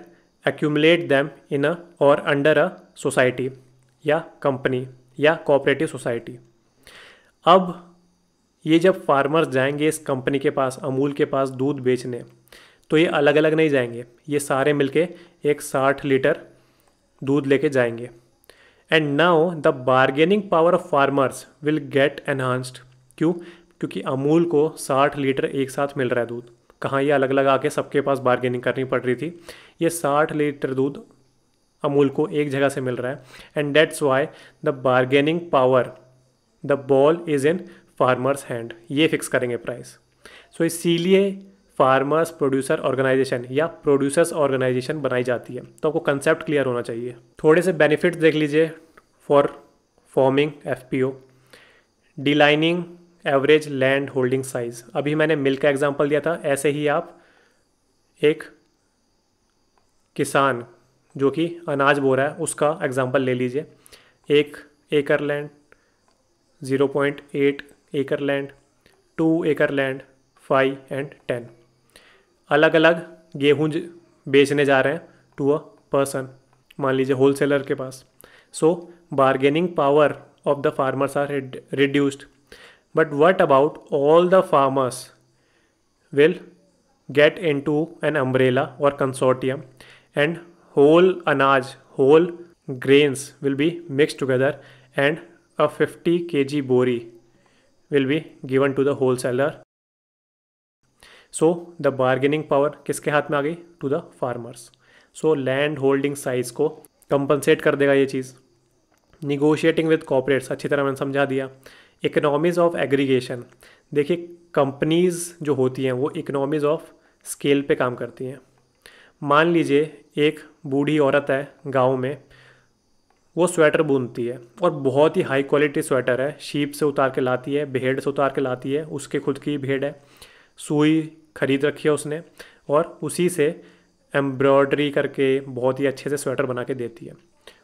accumulate them in a और अंडर अ सोसाइटी या कंपनी या कोऑपरेटिव सोसाइटी अब ये जब फार्मर्स जाएंगे इस कंपनी के पास अमूल के पास दूध बेचने तो ये अलग अलग नहीं जाएंगे ये सारे मिलके एक साठ लीटर दूध लेके जाएंगे and now the bargaining power of farmers will get enhanced क्यों क्योंकि अमूल को साठ लीटर एक साथ मिल रहा है दूध कहाँ ये अलग अलग आके सबके पास बार्गेनिंग करनी पड़ रही थी ये साठ लीटर दूध अमूल को एक जगह से मिल रहा है and that's why the bargaining power the ball is in farmers hand ये फिक्स करेंगे प्राइस सो so, इसीलिए फार्मर्स प्रोड्यूसर ऑर्गेनाइजेशन या प्रोड्यूसर्स ऑर्गेनाइजेशन बनाई जाती है तो आपको कंसेप्ट क्लियर होना चाहिए थोड़े से बेनिफिट्स देख लीजिए for forming F P O declining average land holding size अभी मैंने मिल का एग्जाम्पल दिया था ऐसे ही आप एक किसान जो कि अनाज बो रहा है उसका एग्जाम्पल ले लीजिए एक acre land zero point eight acre land two acre land five and ten अलग अलग गेहूँ बेचने जा रहे हैं टू अ पर्सन मान लीजिए होल सेलर के पास so bargaining power of the farmers are reduced but what about all the farmers will get into an umbrella और कंसोटियम एंड होल अनाज whole grains will be mix together and a 50 K G बोरी will be given to the wholesaler सो द बार्गेनिंग पावर किसके हाथ में आ गई to the farmers so land holding size को कंपनसेट कर देगा ये चीज़ निगोशिएटिंग विद कॉपरेट्स अच्छी तरह मैंने समझा दिया इकोनॉमीज ऑफ एग्रीगेशन देखिए कंपनीज जो होती हैं वो इकोनॉमीज ऑफ स्केल पे काम करती हैं मान लीजिए एक बूढ़ी औरत है गांव में वो स्वेटर बुनती है और बहुत ही हाई क्वालिटी स्वेटर है शीप से उतार के लाती है भेड़ से उतार के लाती है उसके खुद की भेड़ है सुई खरीद रखी है उसने और उसी से एम्ब्रॉयडरी करके बहुत ही अच्छे से स्वेटर बना के देती है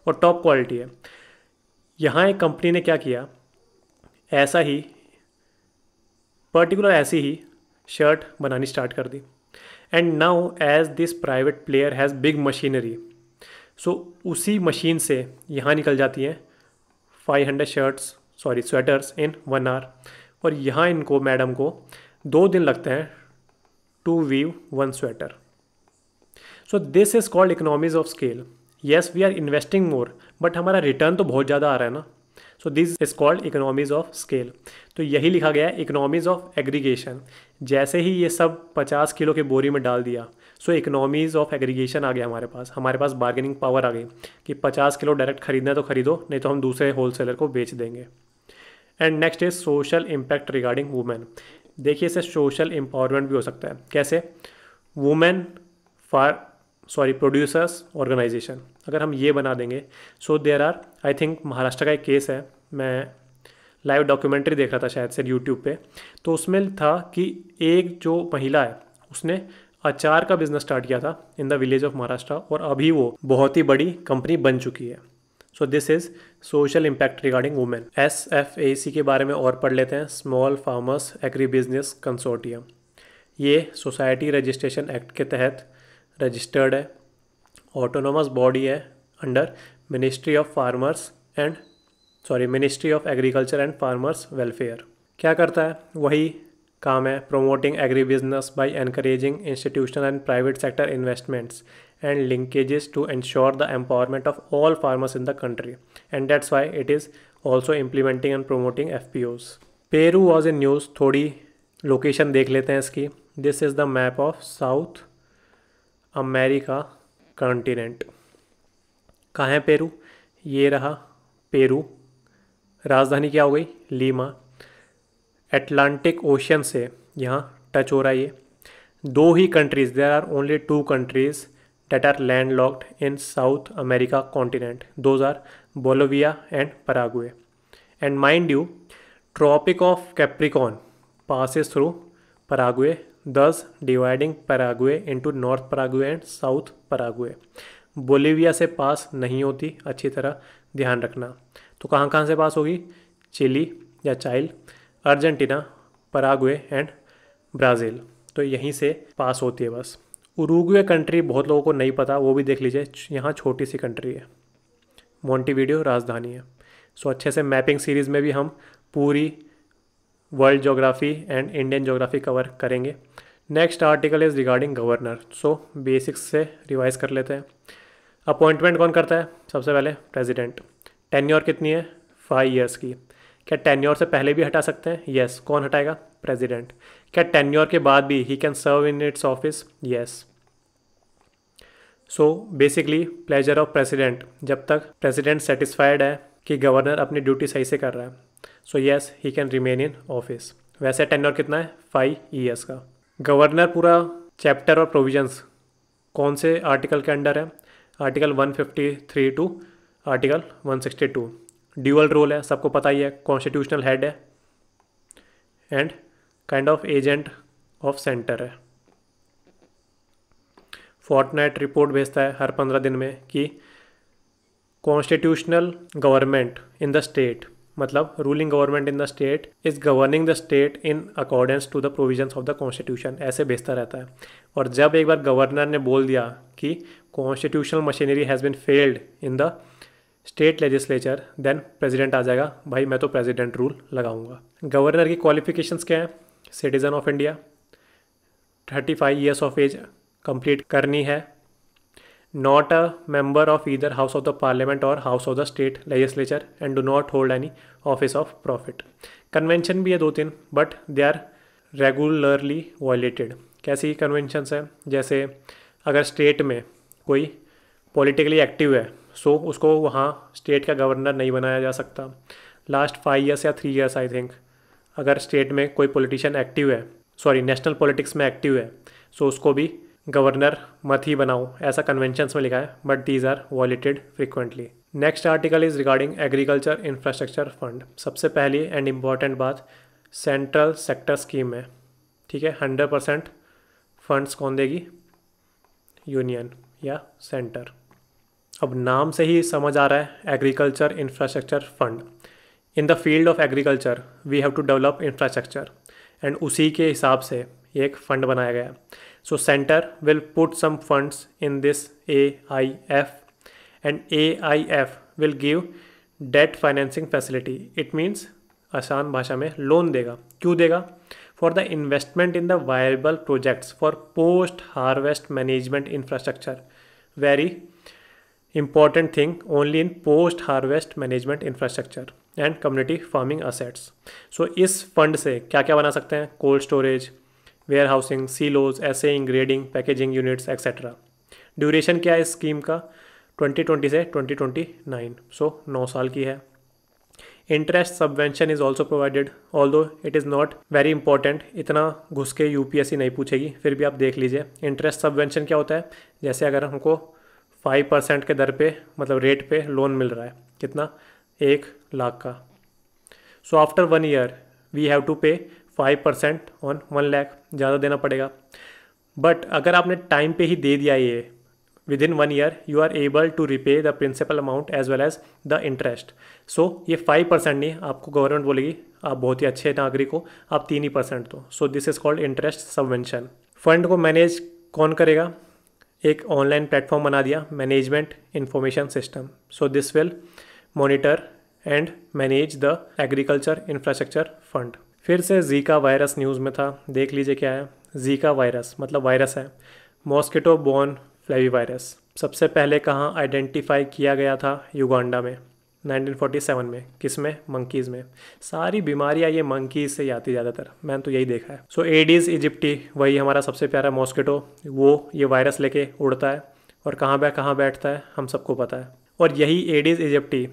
और टॉप क्वालिटी है यहाँ एक कंपनी ने क्या किया ऐसा ही पर्टिकुलर ऐसी ही शर्ट बनानी स्टार्ट कर दी and now as this private player has big machinery so उसी मशीन से यहाँ निकल जाती हैं five hundred shirts sorry sweaters in one hour और यहाँ इनको मैडम को दो दिन लगते हैं to weave one sweater so this is called economies of scale yes we are investing more but हमारा रिटर्न तो बहुत ज़्यादा आ रहा है ना so this is called economies of scale तो यही लिखा गया है इकोनॉमीज ऑफ एग्रीगेशन जैसे ही ये सब 50 किलो के बोरी में डाल दिया सो इकोनॉमीज़ ऑफ एग्रीगेशन आ गया हमारे पास हमारे पास बार्गेनिंग पावर आ गई कि 50 किलो डायरेक्ट खरीदना है तो खरीदो नहीं तो हम दूसरे होलसेलर को बेच देंगे and next is social impact regarding women देखिए इसे सोशल एम्पावरमेंट भी हो सकता है कैसे women for sorry producers organisation अगर हम ये बना देंगे so there are I think Maharashtra का एक केस है मैं लाइव डॉक्यूमेंट्री देख रहा था शायद से यूट्यूब पे तो उसमें था कि एक जो महिला है उसने अचार का बिजनेस स्टार्ट किया था in the village of Maharashtra और अभी वो बहुत ही बड़ी कंपनी बन चुकी है so this is social impact regarding women S F A C के बारे में और पढ़ लेते हैं small farmers agri business consortium ये सोसाइटी रजिस्ट्रेशन एक्ट के तहत रजिस्टर्ड है ऑटोनोमस बॉडी है under ministry of farmers and sorry ministry of agriculture and farmers welfare क्या करता है वही काम है promoting agri business by encouraging institutional and private sector investments and linkages to ensure the empowerment of all farmers in the country and that's why it is also implementing and promoting F P Os Peru was in news थोड़ी लोकेशन देख लेते हैं इसकी this is the map of South America continent कहाँ है पेरू ये रहा पेरू राजधानी क्या हो गई लीमा एटलांटिक ओशन से यहाँ टच हो रहा है ये दो ही countries there are only two countries that are landlocked in South America continent those are Bolivia and Paraguay and mind you tropic of Capricorn passes through Paraguay thus dividing Paraguay into north Paraguay and south Paraguay Bolivia से पास नहीं होती अच्छी तरह ध्यान रखना तो कहाँ कहाँ से पास होगी चिली या चाइल अर्जेंटीना पराग्वे एंड ब्राज़ील तो यहीं से पास होती है बस उरुग्वे कंट्री बहुत लोगों को नहीं पता वो भी देख लीजिए यहाँ छोटी सी कंट्री है मोंटीवीडियो राजधानी है सो अच्छे से मैपिंग सीरीज़ में भी हम पूरी world geography and Indian geography cover करेंगे next article is regarding governor so basics से रिवाइज कर लेते हैं अपॉइंटमेंट कौन करता है सबसे पहले प्रेजिडेंट टेन्योर कितनी है फाइव ईयर्स की क्या टेन्योर से पहले भी हटा सकते हैं येस yes. कौन हटाएगा प्रेजिडेंट क्या टेन्योर के बाद भी he can serve in its office yes so basically pleasure of president जब तक प्रेसिडेंट सेटिस्फाइड है कि गवर्नर अपनी ड्यूटी सही से कर रहा है so yes he can remain in office वैसे टेन्योर कितना है फाइव ईयर्स का गवर्नर पूरा चैप्टर और प्रोविजंस कौन से आर्टिकल के अंडर है article 153 to article 162 dual role है सबको पता ही है कॉन्स्टिट्यूशनल हेड है and kind of agent of centre है फोर्टनाइट रिपोर्ट भेजता है हर पंद्रह दिन में कि constitutional government in the state मतलब ruling government in the state is governing the state in accordance to the provisions of the constitution ऐसे भेजता रहता है और जब एक बार गवर्नर ने बोल दिया कि constitutional machinery has been failed in the state legislature then president आ जाएगा भाई मैं तो प्रेसिडेंट रूल लगाऊंगा गवर्नर की क्वालिफिकेशंस क्या है citizen of India thirty five years of age complete करनी है not a member of either house of the parliament और house of the state legislature and do not hold any office of profit convention भी है दो तीन but they are regularly violated कैसी कन्वेंशंस हैं जैसे अगर स्टेट में कोई पॉलिटिकली एक्टिव है सो so, उसको वहाँ स्टेट का गवर्नर नहीं बनाया जा सकता लास्ट फाइव ईयर्स या थ्री ईयर्स आई थिंक अगर स्टेट में कोई पॉलिटिशियन एक्टिव है सॉरी नेशनल पॉलिटिक्स में एक्टिव है सो so उसको भी गवर्नर मत ही बनाओ ऐसा कन्वेंशंस में लिखा है but these are violated frequently next article is regarding agriculture infrastructure fund सबसे पहली एंड इम्पॉर्टेंट बात सेंट्रल सेक्टर स्कीम है ठीक है हंड्रेड परसेंट फंड्स कौन देगी यूनियन या सेंटर अब नाम से ही समझ आ रहा है agriculture infrastructure fund in the field of agriculture we have to develop infrastructure and उसी के हिसाब से ये एक फंड बनाया गया so centre will put some funds in this A I F and A I F will give debt financing facility it means आसान भाषा में लोन देगा क्यों देगा for the investment in the viable projects for post harvest management infrastructure very important thing only in post harvest management infrastructure and community farming assets so इस फंड से क्या क्या बना सकते हैं cold storage warehousing silos assaying grading packaging units etcetera duration क्या है इस स्कीम का 2020 से 2029 सो so, नौ साल की है interest subvention is also provided although it is not very important इतना घुस के यूपीएससी नहीं पूछेगी फिर भी आप देख लीजिए इंटरेस्ट सबवेंशन क्या होता है जैसे अगर हमको फाइव परसेंट के दर पे मतलब रेट पे लोन मिल रहा है कितना एक लाख का so after one year we have to pay five percent on one lakh ज़्यादा देना पड़ेगा बट अगर आपने टाइम पे ही दे दिया ये within one year you are able to repay the principal amount as well as the interest so ये फाइव परसेंट नहीं आपको गवर्नमेंट बोलेगी आप बहुत ही अच्छे नागरिक हो आप तीन ही परसेंट दो so this is called interest subvention fund को मैनेज कौन करेगा एक ऑनलाइन प्लेटफॉर्म बना दिया management information system so this will monitor and manage the agriculture infrastructure fund फिर से जीका वायरस न्यूज़ में था देख लीजिए क्या है जीका वायरस मतलब वायरस है मॉस्किटो बॉर्न फ्लेवी वायरस सबसे पहले कहाँ आइडेंटिफाई किया गया था युगांडा में 1947 में किस में मंकीज़ में सारी बीमारियां ये मंकीज़ से आती ज़्यादातर मैंने तो यही देखा है सो एडीज़ इजिप्टी वही हमारा सबसे प्यारा मॉस्किटो वो ये वायरस लेके उड़ता है और कहाँ बैठ कहाँ बैठता है हम सबको पता है और यही एडीज़ इजिप्टी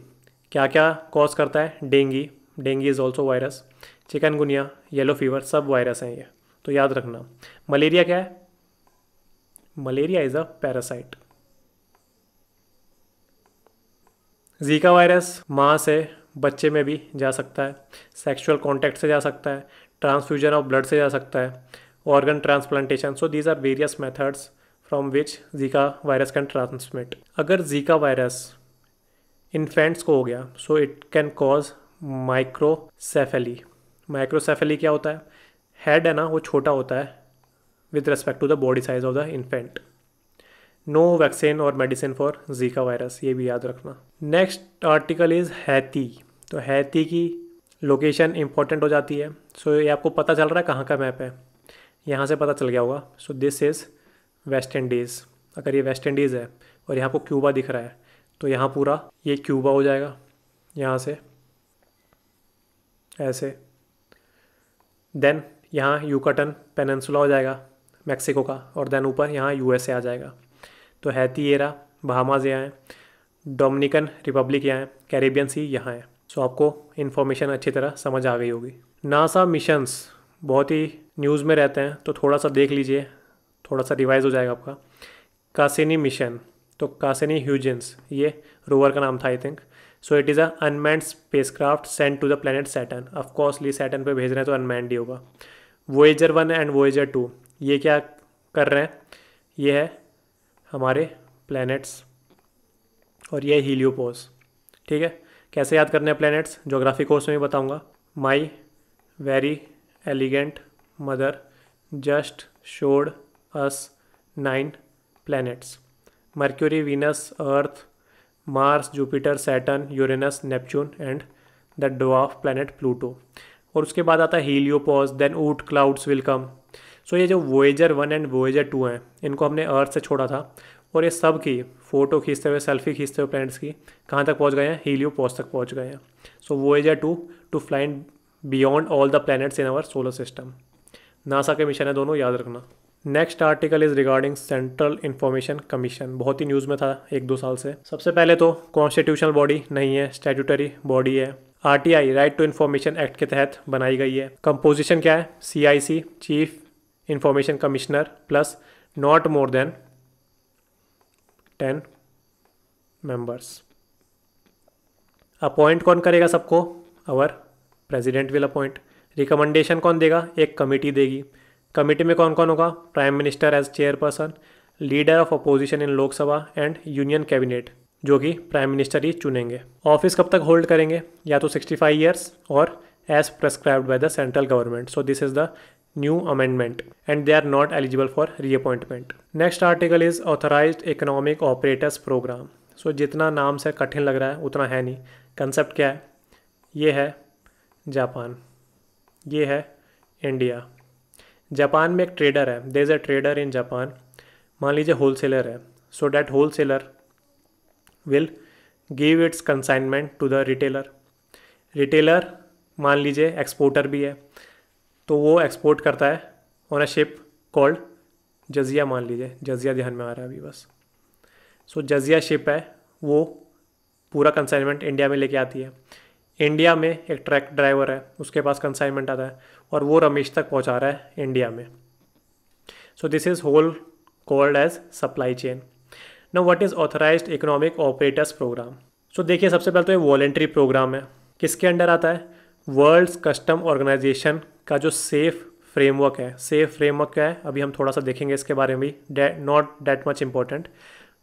क्या क्या कॉज करता है dengue dengue is also virus chikungunya yellow fever सब वायरस हैं ये तो याद रखना मलेरिया क्या है malaria is a parasite Zika virus माँ से बच्चे में भी जा सकता है सेक्सुअल कॉन्टैक्ट से जा सकता है ट्रांसफ्यूजन ऑफ ब्लड से जा सकता है organ transplantation so these are various methods from which Zika virus can transmit अगर जीका वायरस इन्फेंट्स को हो गया so it can cause microcephaly microcephaly क्या होता है हेड है ना वो छोटा होता है with respect to the body size of the infant no vaccine और मेडिसिन फॉर जीका वायरस ये भी याद रखना नेक्स्ट आर्टिकल इज़ हैती तो हैती की लोकेशन इंपॉर्टेंट हो जाती है सो so, ये आपको पता चल रहा है कहाँ का मैप है यहाँ से पता चल गया होगा so this is West Indies अगर ये वेस्ट इंडीज़ है और यहाँ को क्यूबा दिख रहा है तो यहाँ पूरा ये क्यूबा हो जाएगा यहाँ से ऐसे देन यहाँ यूकाटन पेनसुला हो जाएगा मैक्सिको का और देन ऊपर यहाँ यूएसए आ जाएगा तो एरा बहामाज यहाँ है डोमिनिकन रिपब्लिक यहाँ है कैरेबियन सी यहाँ है सो आपको इन्फॉर्मेशन अच्छी तरह समझ आ गई होगी नासा मिशंस बहुत ही न्यूज़ में रहते हैं तो थोड़ा सा देख लीजिए थोड़ा सा रिवाइज हो जाएगा आपका कासिनी मिशन तो कासिनी ह्यूजेंस ये रोवर का नाम था I think so it is a unmanned spacecraft send to the planet Saturn ली सैटन पर भेज रहे हैं तो अनमैंड ही होगा Voyager one and Voyager two ये क्या कर रहे हैं ये है हमारे प्लैनेट्स और ये हीलियोपोज ठीक है कैसे याद करने हैं प्लैनेट्स जोग्राफी कोर्स में भी बताऊँगा my very elegant mother just showed us nine planets Mercury Venus Earth Mars Jupiter Saturn Uranus Neptune and the dwarf planet Pluto और उसके बाद आता है heliopause then Oort clouds will come so ये जो Voyager one and Voyager two हैं इनको हमने अर्थ से छोड़ा था और ये सब की फ़ोटो खींचते हुए सेल्फी खींचते हुए प्लैनेट्स की कहाँ तक पहुँच गए हैं हीलियो पोस्ट तक पहुँच गए हैं so Voyager two to flown beyond all the planets in our solar system NASA के मिशन है दोनों याद रखना next article is regarding central information commission बहुत ही न्यूज़ में था एक दो साल से सबसे पहले तो कॉन्स्टिट्यूशनल बॉडी नहीं है स्टेटूटरी बॉडी है R T I right to information act के तहत बनाई गई है कंपोजिशन क्या है C I C chief information commissioner plus not more than ten members appoint कौन करेगा सबको our president will appoint recommendation कौन देगा एक कमेटी देगी कमेटी में कौन कौन होगा prime minister as chairperson leader of opposition in Lok Sabha and union cabinet जो कि प्राइम मिनिस्टर ही चुनेंगे ऑफिस कब तक होल्ड करेंगे या तो 65 फाइव ईयर्स और as prescribed by the central government so this is the new amendment and they are not eligible for reappointment. Next article is authorized economic operators program. So so, जितना नाम से कठिन लग रहा है उतना है नहीं कंसेप्ट क्या है ये है जापान ये है इंडिया जापान में एक ट्रेडर है there is a trader in Japan मान लीजिए होल सेलर है so that wholesaler will give its consignment to the retailer retailer मान लीजिए एक्सपोर्टर भी है तो वो एक्सपोर्ट करता है ऑन अ शिप कॉल्ड जजिया मान लीजिए जजिया ध्यान में आ रहा है अभी बस सो so, जजिया शिप है वो पूरा कंसाइनमेंट इंडिया में लेके आती है इंडिया में एक ट्रक ड्राइवर है उसके पास कंसाइनमेंट आता है और वो रमेश तक पहुंचा रहा है इंडिया में so this is whole called as supply chain न what is authorise economic operators programme so देखिए सबसे पहले तो ये वॉलेंट्री प्रोग्राम है किसके अंडर आता है वर्ल्ड कस्टम ऑर्गेनाइजेशन का जो सेफ फ्रेमवर्क है सेफ फ्रेमवर्क क्या है अभी हम थोड़ा सा देखेंगे इसके बारे में भी not that much important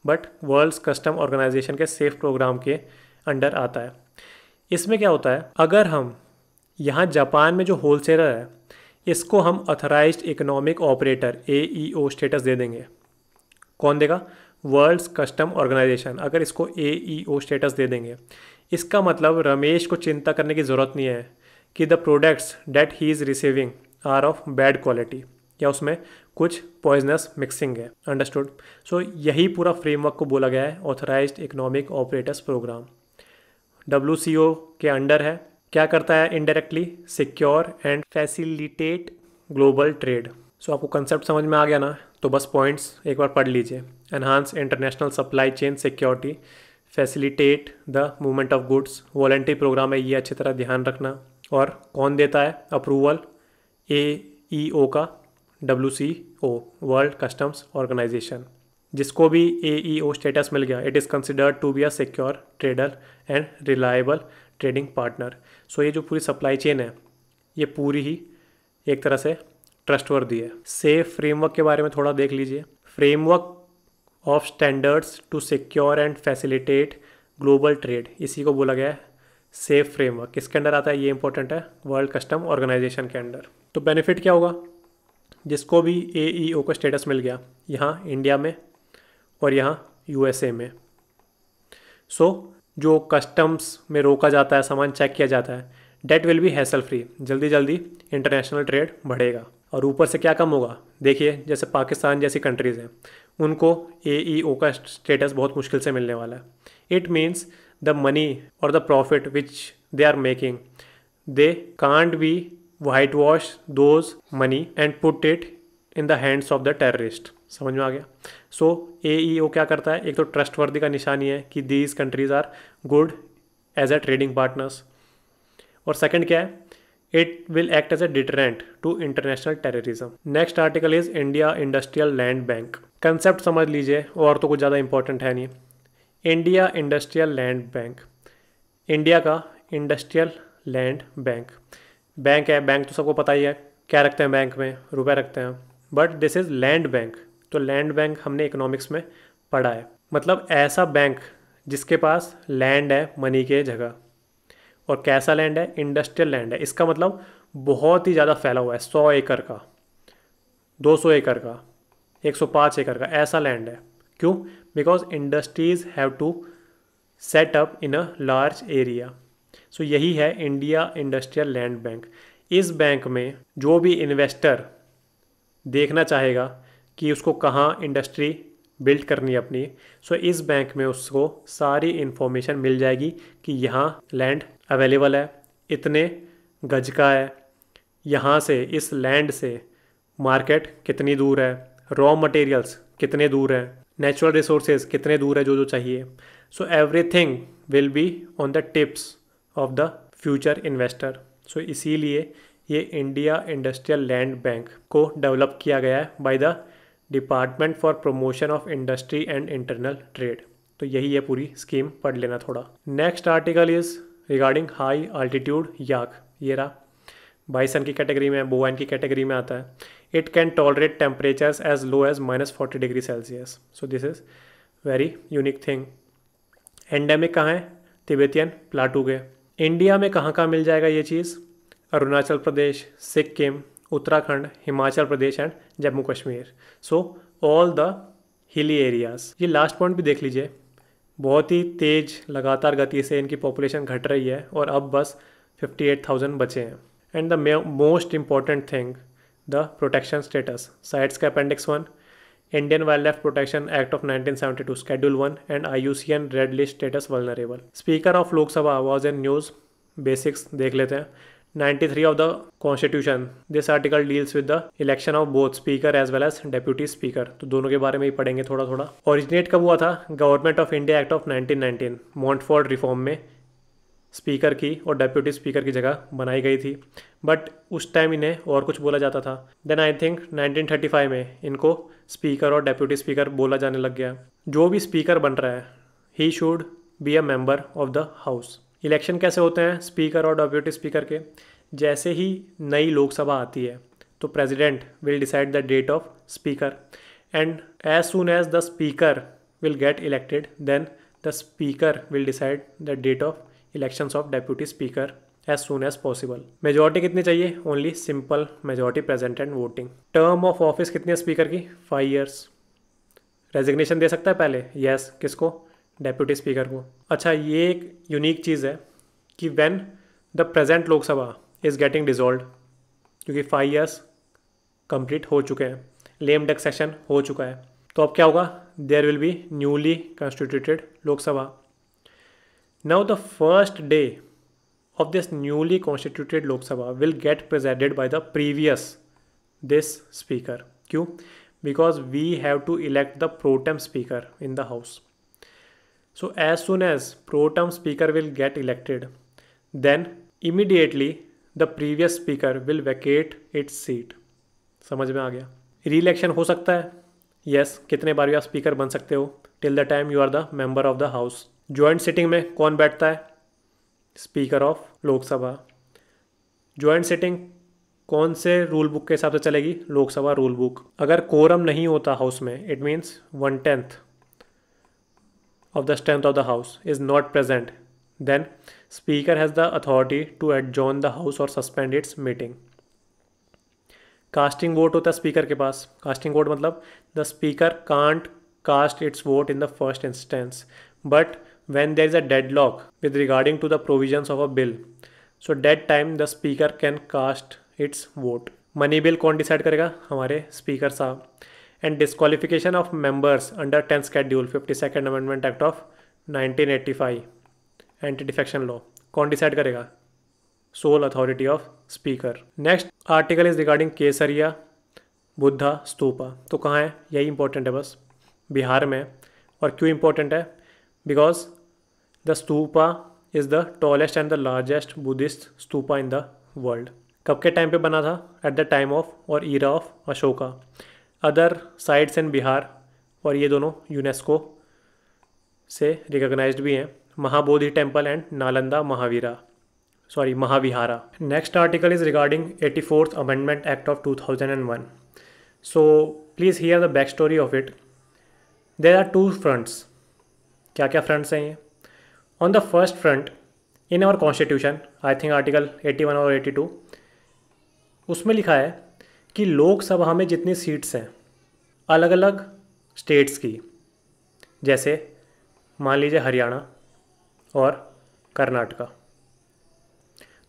but world's custom organisation के सेफ प्रोग्राम के अंडर आता है इसमें क्या होता है अगर हम यहाँ जापान में जो होलसेलर है इसको हम authorise economic operator A E O status दे देंगे कौन देगा वर्ल्ड्स कस्टम ऑर्गेनाइजेशन अगर इसको ए ई ओ स्टेटस दे देंगे इसका मतलब रमेश को चिंता करने की ज़रूरत नहीं है कि the products that he is receiving are of bad quality या उसमें कुछ पॉइजनस मिक्सिंग है अंडरस्टूड सो so, यही पूरा फ्रेमवर्क को बोला गया है authorise economic operators programme W के अंडर है क्या करता है indirectly secure and facilitate global trade so आपको कंसेप्ट समझ में आ गया ना तो बस पॉइंट्स एक बार पढ़ लीजिए enhance international supply chain security facilitate the movement of goods voluntary programme है ये अच्छी तरह ध्यान रखना और कौन देता है अप्रूवल ए ई ओ का W C O world customs organisation जिसको भी ए ई ओ स्टेटस मिल गया it is considered to be a secure trader and reliable trading partner so ये जो पूरी सप्लाई चेन है ये पूरी ही एक तरह से ट्रस्टवर्दी है सेफ फ्रेमवर्क के बारे में थोड़ा देख लीजिए framework of standards to secure and facilitate global trade इसी को बोला गया है सेफ फ्रेमवर्क किसके अंडर आता है ये इंपॉर्टेंट है वर्ल्ड कस्टम ऑर्गेनाइजेशन के अंडर तो बेनिफिट क्या होगा जिसको भी ए ई ओ का स्टेटस मिल गया यहाँ इंडिया में और यहाँ ए में सो so, जो कस्टम्स में रोका जाता है सामान चेक किया जाता है that will be hassle free जल्दी जल्दी इंटरनेशनल ट्रेड बढ़ेगा और ऊपर से क्या कम होगा देखिए जैसे पाकिस्तान जैसी कंट्रीज़ हैं उनको ए ई ओ का स्टेटस बहुत मुश्किल से मिलने वाला है इट मीन्स द मनी और the the which they are making they They can't white wash those money and put it in the hands of the terrorist समझ में आ गया सो ए ई ओ क्या करता है एक तो ट्रस्ट वर्दी का निशानी है कि these countries are good as a trading partners और सेकेंड क्या है it will act as a deterrent to international terrorism next article is India industrial land bank concept समझ लीजिए और तो कुछ ज़्यादा इंपॉर्टेंट है नहीं India industrial land bank India का इंडस्ट्रियल लैंड बैंक बैंक है बैंक तो सबको पता ही है क्या रखते हैं बैंक में रुपए रखते हैं but this is land bank तो लैंड बैंक हमने इकोनॉमिक्स में पढ़ा है मतलब ऐसा बैंक जिसके पास लैंड है मनी के जगह और कैसा लैंड है इंडस्ट्रियल लैंड है इसका मतलब बहुत ही ज़्यादा फैला हुआ है सौ एकड़ का सौ एकड़ का पाँच एकड़ का ऐसा लैंड है क्यों because industries have to set up in a large area so यही है इंडिया इंडस्ट्रियल लैंड बैंक इस बैंक में जो भी इन्वेस्टर देखना चाहेगा कि उसको कहाँ इंडस्ट्री बिल्ड करनी है अपनी सो so, इस बैंक में उसको सारी इन्फॉर्मेशन मिल जाएगी कि यहाँ लैंड अवेलेबल है इतने गज का है यहाँ से इस लैंड से मार्केट कितनी दूर है रॉ मटेरियल्स कितने दूर हैं नेचुरल रिसोर्सेज कितने दूर है जो जो चाहिए so everything will be on the tips of the future investor so इसीलिए ये इंडिया इंडस्ट्रियल लैंड बैंक को डेवलप किया गया है by the department for promotion of industry and internal trade तो यही है पूरी स्कीम पढ़ लेना थोड़ा next article is regarding high altitude yak ये रहा बाइसन की कैटेगरी में बोवाइन की कैटेगरी में आता है it can tolerate temperatures as low as minus 40 degree celsius so this is very unique thing endemic कहाँ hai tibetan प्लाटू के इंडिया में कहाँ कहाँ मिल जाएगा ये चीज़ Arunachal Pradesh Sikkim Uttarakhand Himachal Pradesh and Jammu Kashmir so all the hilly areas ये लास्ट पॉइंट भी देख लीजिए बहुत ही तेज लगातार गति से इनकी पॉपुलेशन घट रही है और अब बस 58,000 बचे हैं and the most important thing the protection status CITES का appendix one Indian wild life protection act of nineteen seventy two schedule one and I U C N red list status vulnerable speaker of Lok Sabha was in news basics देख लेते हैं three of the constitution this article deals with the election of both speaker as well as deputy speaker तो दोनों के बारे में ही पढ़ेंगे थोड़ा थोड़ा ऑरिजिनेट कब हुआ था government of India act of nineteen nineteen Montford reform में स्पीकर की और डेप्यूटी स्पीकर की जगह बनाई गई थी बट उस टाइम इन्हें और कुछ बोला जाता था देन आई थिंक 1935 में इनको स्पीकर और डेप्यूटी स्पीकर बोला जाने लग गया जो भी स्पीकर बन रहा है he should be a member of the house election कैसे होते हैं स्पीकर और डेप्यूटी स्पीकर के जैसे ही नई लोकसभा आती है तो president will decide the date of speaker and as soon as the speaker will get elected then the speaker will decide the date of elections of deputy speaker as soon as possible majority कितनी चाहिए only simple majority present and voting term of office कितनी है स्पीकर की फाइव ईयर्स रेजिग्नेशन दे सकता है पहले यस yes. किसको डेप्यूटी स्पीकर को अच्छा ये एक यूनिक चीज़ है कि when the present Lok Sabha is getting dissolve क्योंकि फाइव ईयर्स कंप्लीट हो चुके हैं लेम डेक सेशन हो चुका है तो अब क्या होगा there will be newly constituted Lok Sabha Now the first day of this newly constituted Lok Sabha will get presided by the previous this speaker. Why? because we have to elect the pro tem speaker in the house. So as soon as pro tem speaker will get elected, then immediately the previous speaker will vacate its seat. समझ में आ गया रीइलेक्शन हो सकता है यस yes, कितने बार भी आप स्पीकर बन सकते हो till the time you are the member of the house joint sitting में कौन बैठता है speaker of Lok Sabha joint sitting कौन से रूल बुक के हिसाब से चलेगी लोकसभा रूल बुक अगर कोरम नहीं होता हाउस में it means one tenth of the strength of the house is not present then speaker has the authority to adjourn the house और suspend its meeting casting vote होता है स्पीकर के पास कास्टिंग वोट मतलब the speaker can't cast its vote in the first instance but when there is a deadlock with regarding to the provisions of a bill so that time the speaker can cast its vote money bill कौन डिसाइड करेगा हमारे स्पीकर साहब and disqualification of members under tenth schedule fifty second amendment act of 1985 anti defection law कौन डिसाइड करेगा sole authority of speaker next article is regarding Kesariya Buddha stupa तो कहाँ है यही इंपॉर्टेंट है बस बिहार में और क्यों इम्पोर्टेंट है because the stupa is the tallest and the largest Buddhist stupa in the world कब के टाइम पे बना था एट द टाइम ऑफ और era of Ashoka other sites in Bihar और ये दोनों यूनेस्को से रिकोगनाइज भी हैं Mahabodhi temple and Nalanda Mahavira sorry Mahavihara next article is regarding eighty fourth amendment act of two thousand and one so please hear the back story of it there are two fronts क्या क्या फ्रंट्स हैं ये on the first front in our constitution I think article 81 और 82 उसमें लिखा है कि लोकसभा में जितनी सीट्स हैं अलग अलग स्टेट्स की जैसे मान लीजिए हरियाणा और कर्नाटका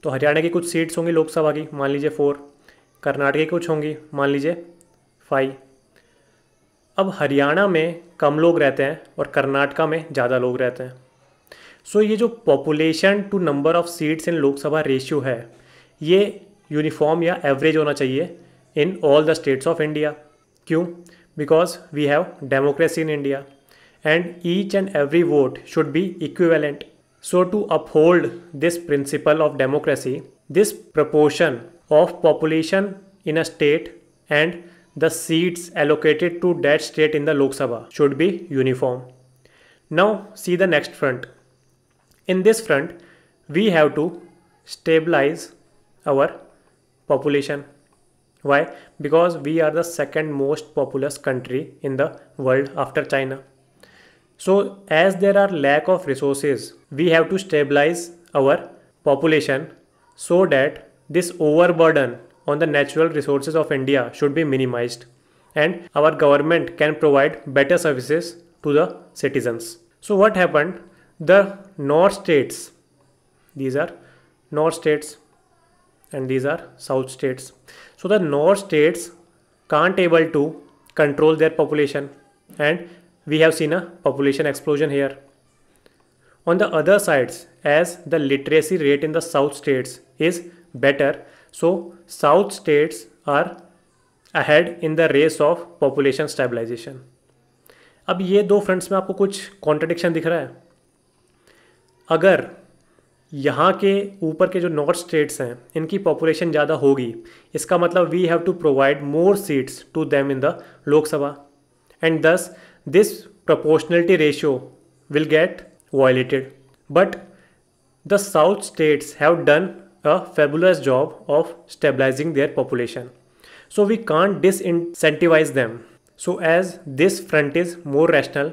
तो हरियाणा की कुछ सीट्स होंगी लोकसभा की मान लीजिए फोर कर्नाटक की कुछ होंगी मान लीजिए फाइव अब हरियाणा में कम लोग रहते हैं और कर्नाटका में ज़्यादा लोग रहते हैं सो so, ये जो population to number of seats in Lok Sabha ratio है ये यूनिफॉर्म या एवरेज होना चाहिए in all the states of India क्यों because we have democracy in India and each and every vote should be equivalent so to uphold this principle of democracy this proportion of population in a state and the seats allocated to that state in the Lok Sabha should be uniform now see the next front in this front we have to stabilize our population why because we are the second most populous country in the world after china so as there are lack of resources we have to stabilize our population so that this overburden on the natural resources of india should be minimized and our government can provide better services to the citizens so what happened the north states these are north states and these are south states so the north states can't able to control their population and we have seen a population explosion here on the other sides as the literacy rate in the south states is better so south states are ahead in the race of population stabilization अब ये दो फ्रंट्स में आपको कुछ कॉन्ट्रडिक्शन दिख रहा है अगर यहाँ के ऊपर के जो नॉर्थ स्टेट्स हैं इनकी पॉपुलेशन ज़्यादा होगी इसका मतलब we have to provide more seats to them in the Lok Sabha and this this proportionality ratio will get violated but the south states have done a fabulous job of stabilising their population so we can't disincentivise them so as this front is more rational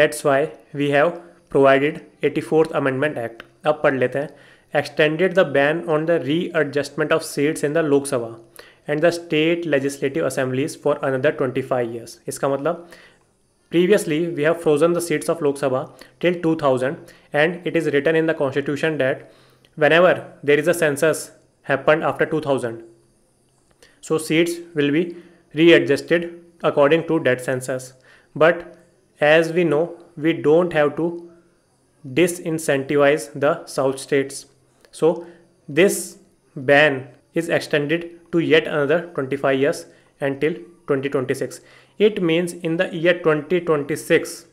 that's why we have Provided 84th Amendment Act. अब पढ़ लेते हैं the ban on the readjustment of seats in the Lok Sabha and the state legislative assemblies for another 25 years. इसका मतलब Previously, we have frozen the seats of Lok Sabha till 2000 and it is written in the constitution that whenever there is a census happened after 2000, so seats will be readjusted according to that census. But as we know, we don't have to disincentivize the South states. So this ban is extended to yet another 25 years until 2026. It means in the year 2026,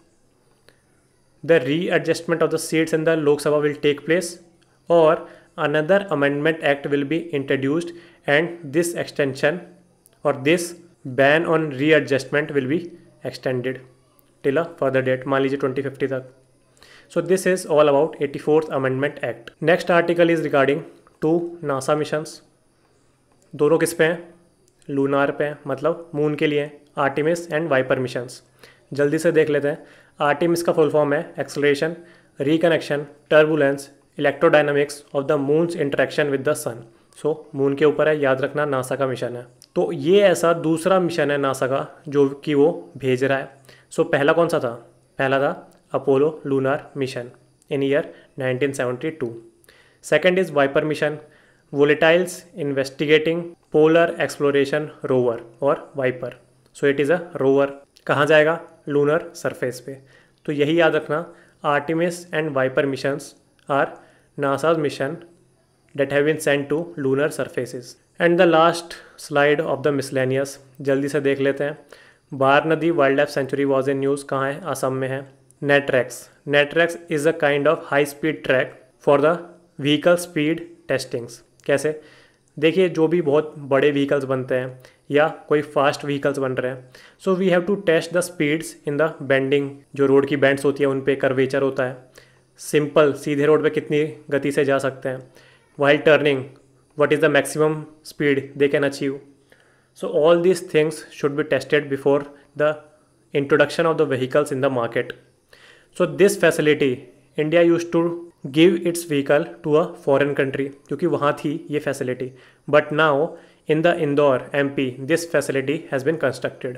the readjustment of the seats in the Lok Sabha will take place or another amendment act will be introduced and this extension or this ban on readjustment will be extended till a further date मान 2050 so this is all about eighty fourth amendment act next article is regarding two NASA mission दोनों किस पे हैं लूनार पे हैं मतलब मून के लिए आर्टिमिस एंड वाइपर मिशन जल्दी से देख लेते हैं आर्टिमिस का फुल फॉर्म है acceleration reconnection turbulence electrodynamics of the moon's interaction with the sun so moon के ऊपर है याद रखना नासा का मिशन है तो ये ऐसा दूसरा मिशन है नासा का जो कि वो भेज रहा है सो so, पहला कौन सा था पहला था Apollo lunar mission in year 1972 second is VIPER mission volatiles investigating polar exploration rover और VIPER so it is a rover कहाँ जाएगा लूनर सरफेस पे तो यही याद रखना Artemis and VIPER missions are NASA's mission that have been send to lunar surfaces and the last slide of the miscellaneous जल्दी से देख लेते हैं Barnadi wildlife sanctuary was in news कहाँ है असम में है Netrex. Netrex is a kind of high speed track for the vehicle speed testings कैसे देखिए जो भी बहुत बड़े व्हीकल्स बनते हैं या कोई फास्ट व्हीकल्स बन रहे हैं so we have to test the speeds in the bending जो रोड की बैंड्स होती है उन पर कर्वेचर होता है सिंपल सीधे रोड पे कितनी गति से जा सकते हैं while turning what is the maximum speed they can achieve so all this things should be tested before the introduction of the vehicles in the market so this facility India use to give its vehicle to a foreign country क्योंकि वहाँ थी ये फैसिलिटी but now in the Indore M P this facility has been constructed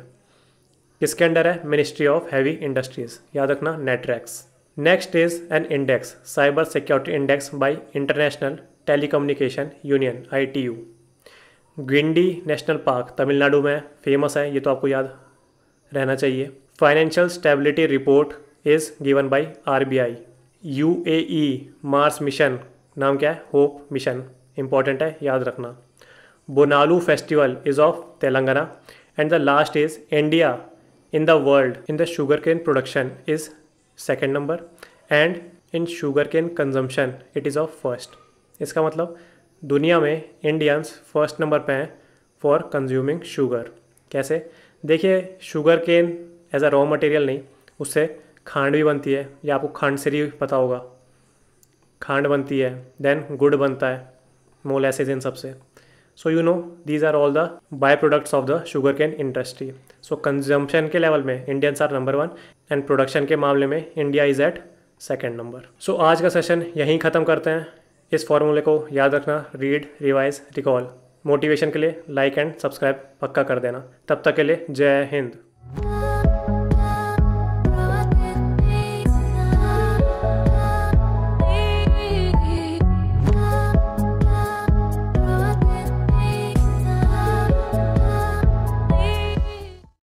किसके अंडर है मिनिस्ट्री ऑफ हैवी इंडस्ट्रीज याद रखना नेटरैक्स next is an index cyber security index by International Telecommunication Union I T U Guindy National Park Tamil Nadu में फेमस है ये तो आपको याद रहना चाहिए financial stability report is given by R B U A E Mars mission नाम क्या है होप मिशन इंपॉर्टेंट है याद रखना Bonalu festival is of Telangana and the last is India in the world in the sugarcane production is second number and in sugarcane consumption it is of first इसका मतलब दुनिया में इंडियंस फर्स्ट नंबर पे हैं फॉर कंज्यूमिंग शुगर कैसे देखिए sugarcane as a raw material नहीं उससे खांड भी बनती है या आपको खांड से पता होगा खांड बनती है देन गुड़ बनता है एसिज इन सबसे so you know these are all the by products of the sugarcane industry so consumption के लेवल में Indians are number one and production के मामले में India is at second number so आज का सेशन यहीं ख़त्म करते हैं इस फॉर्मूले को याद रखना रीड रिवाइज रिकॉल मोटिवेशन के लिए लाइक एंड सब्सक्राइब पक्का कर देना तब तक के लिए जय हिंद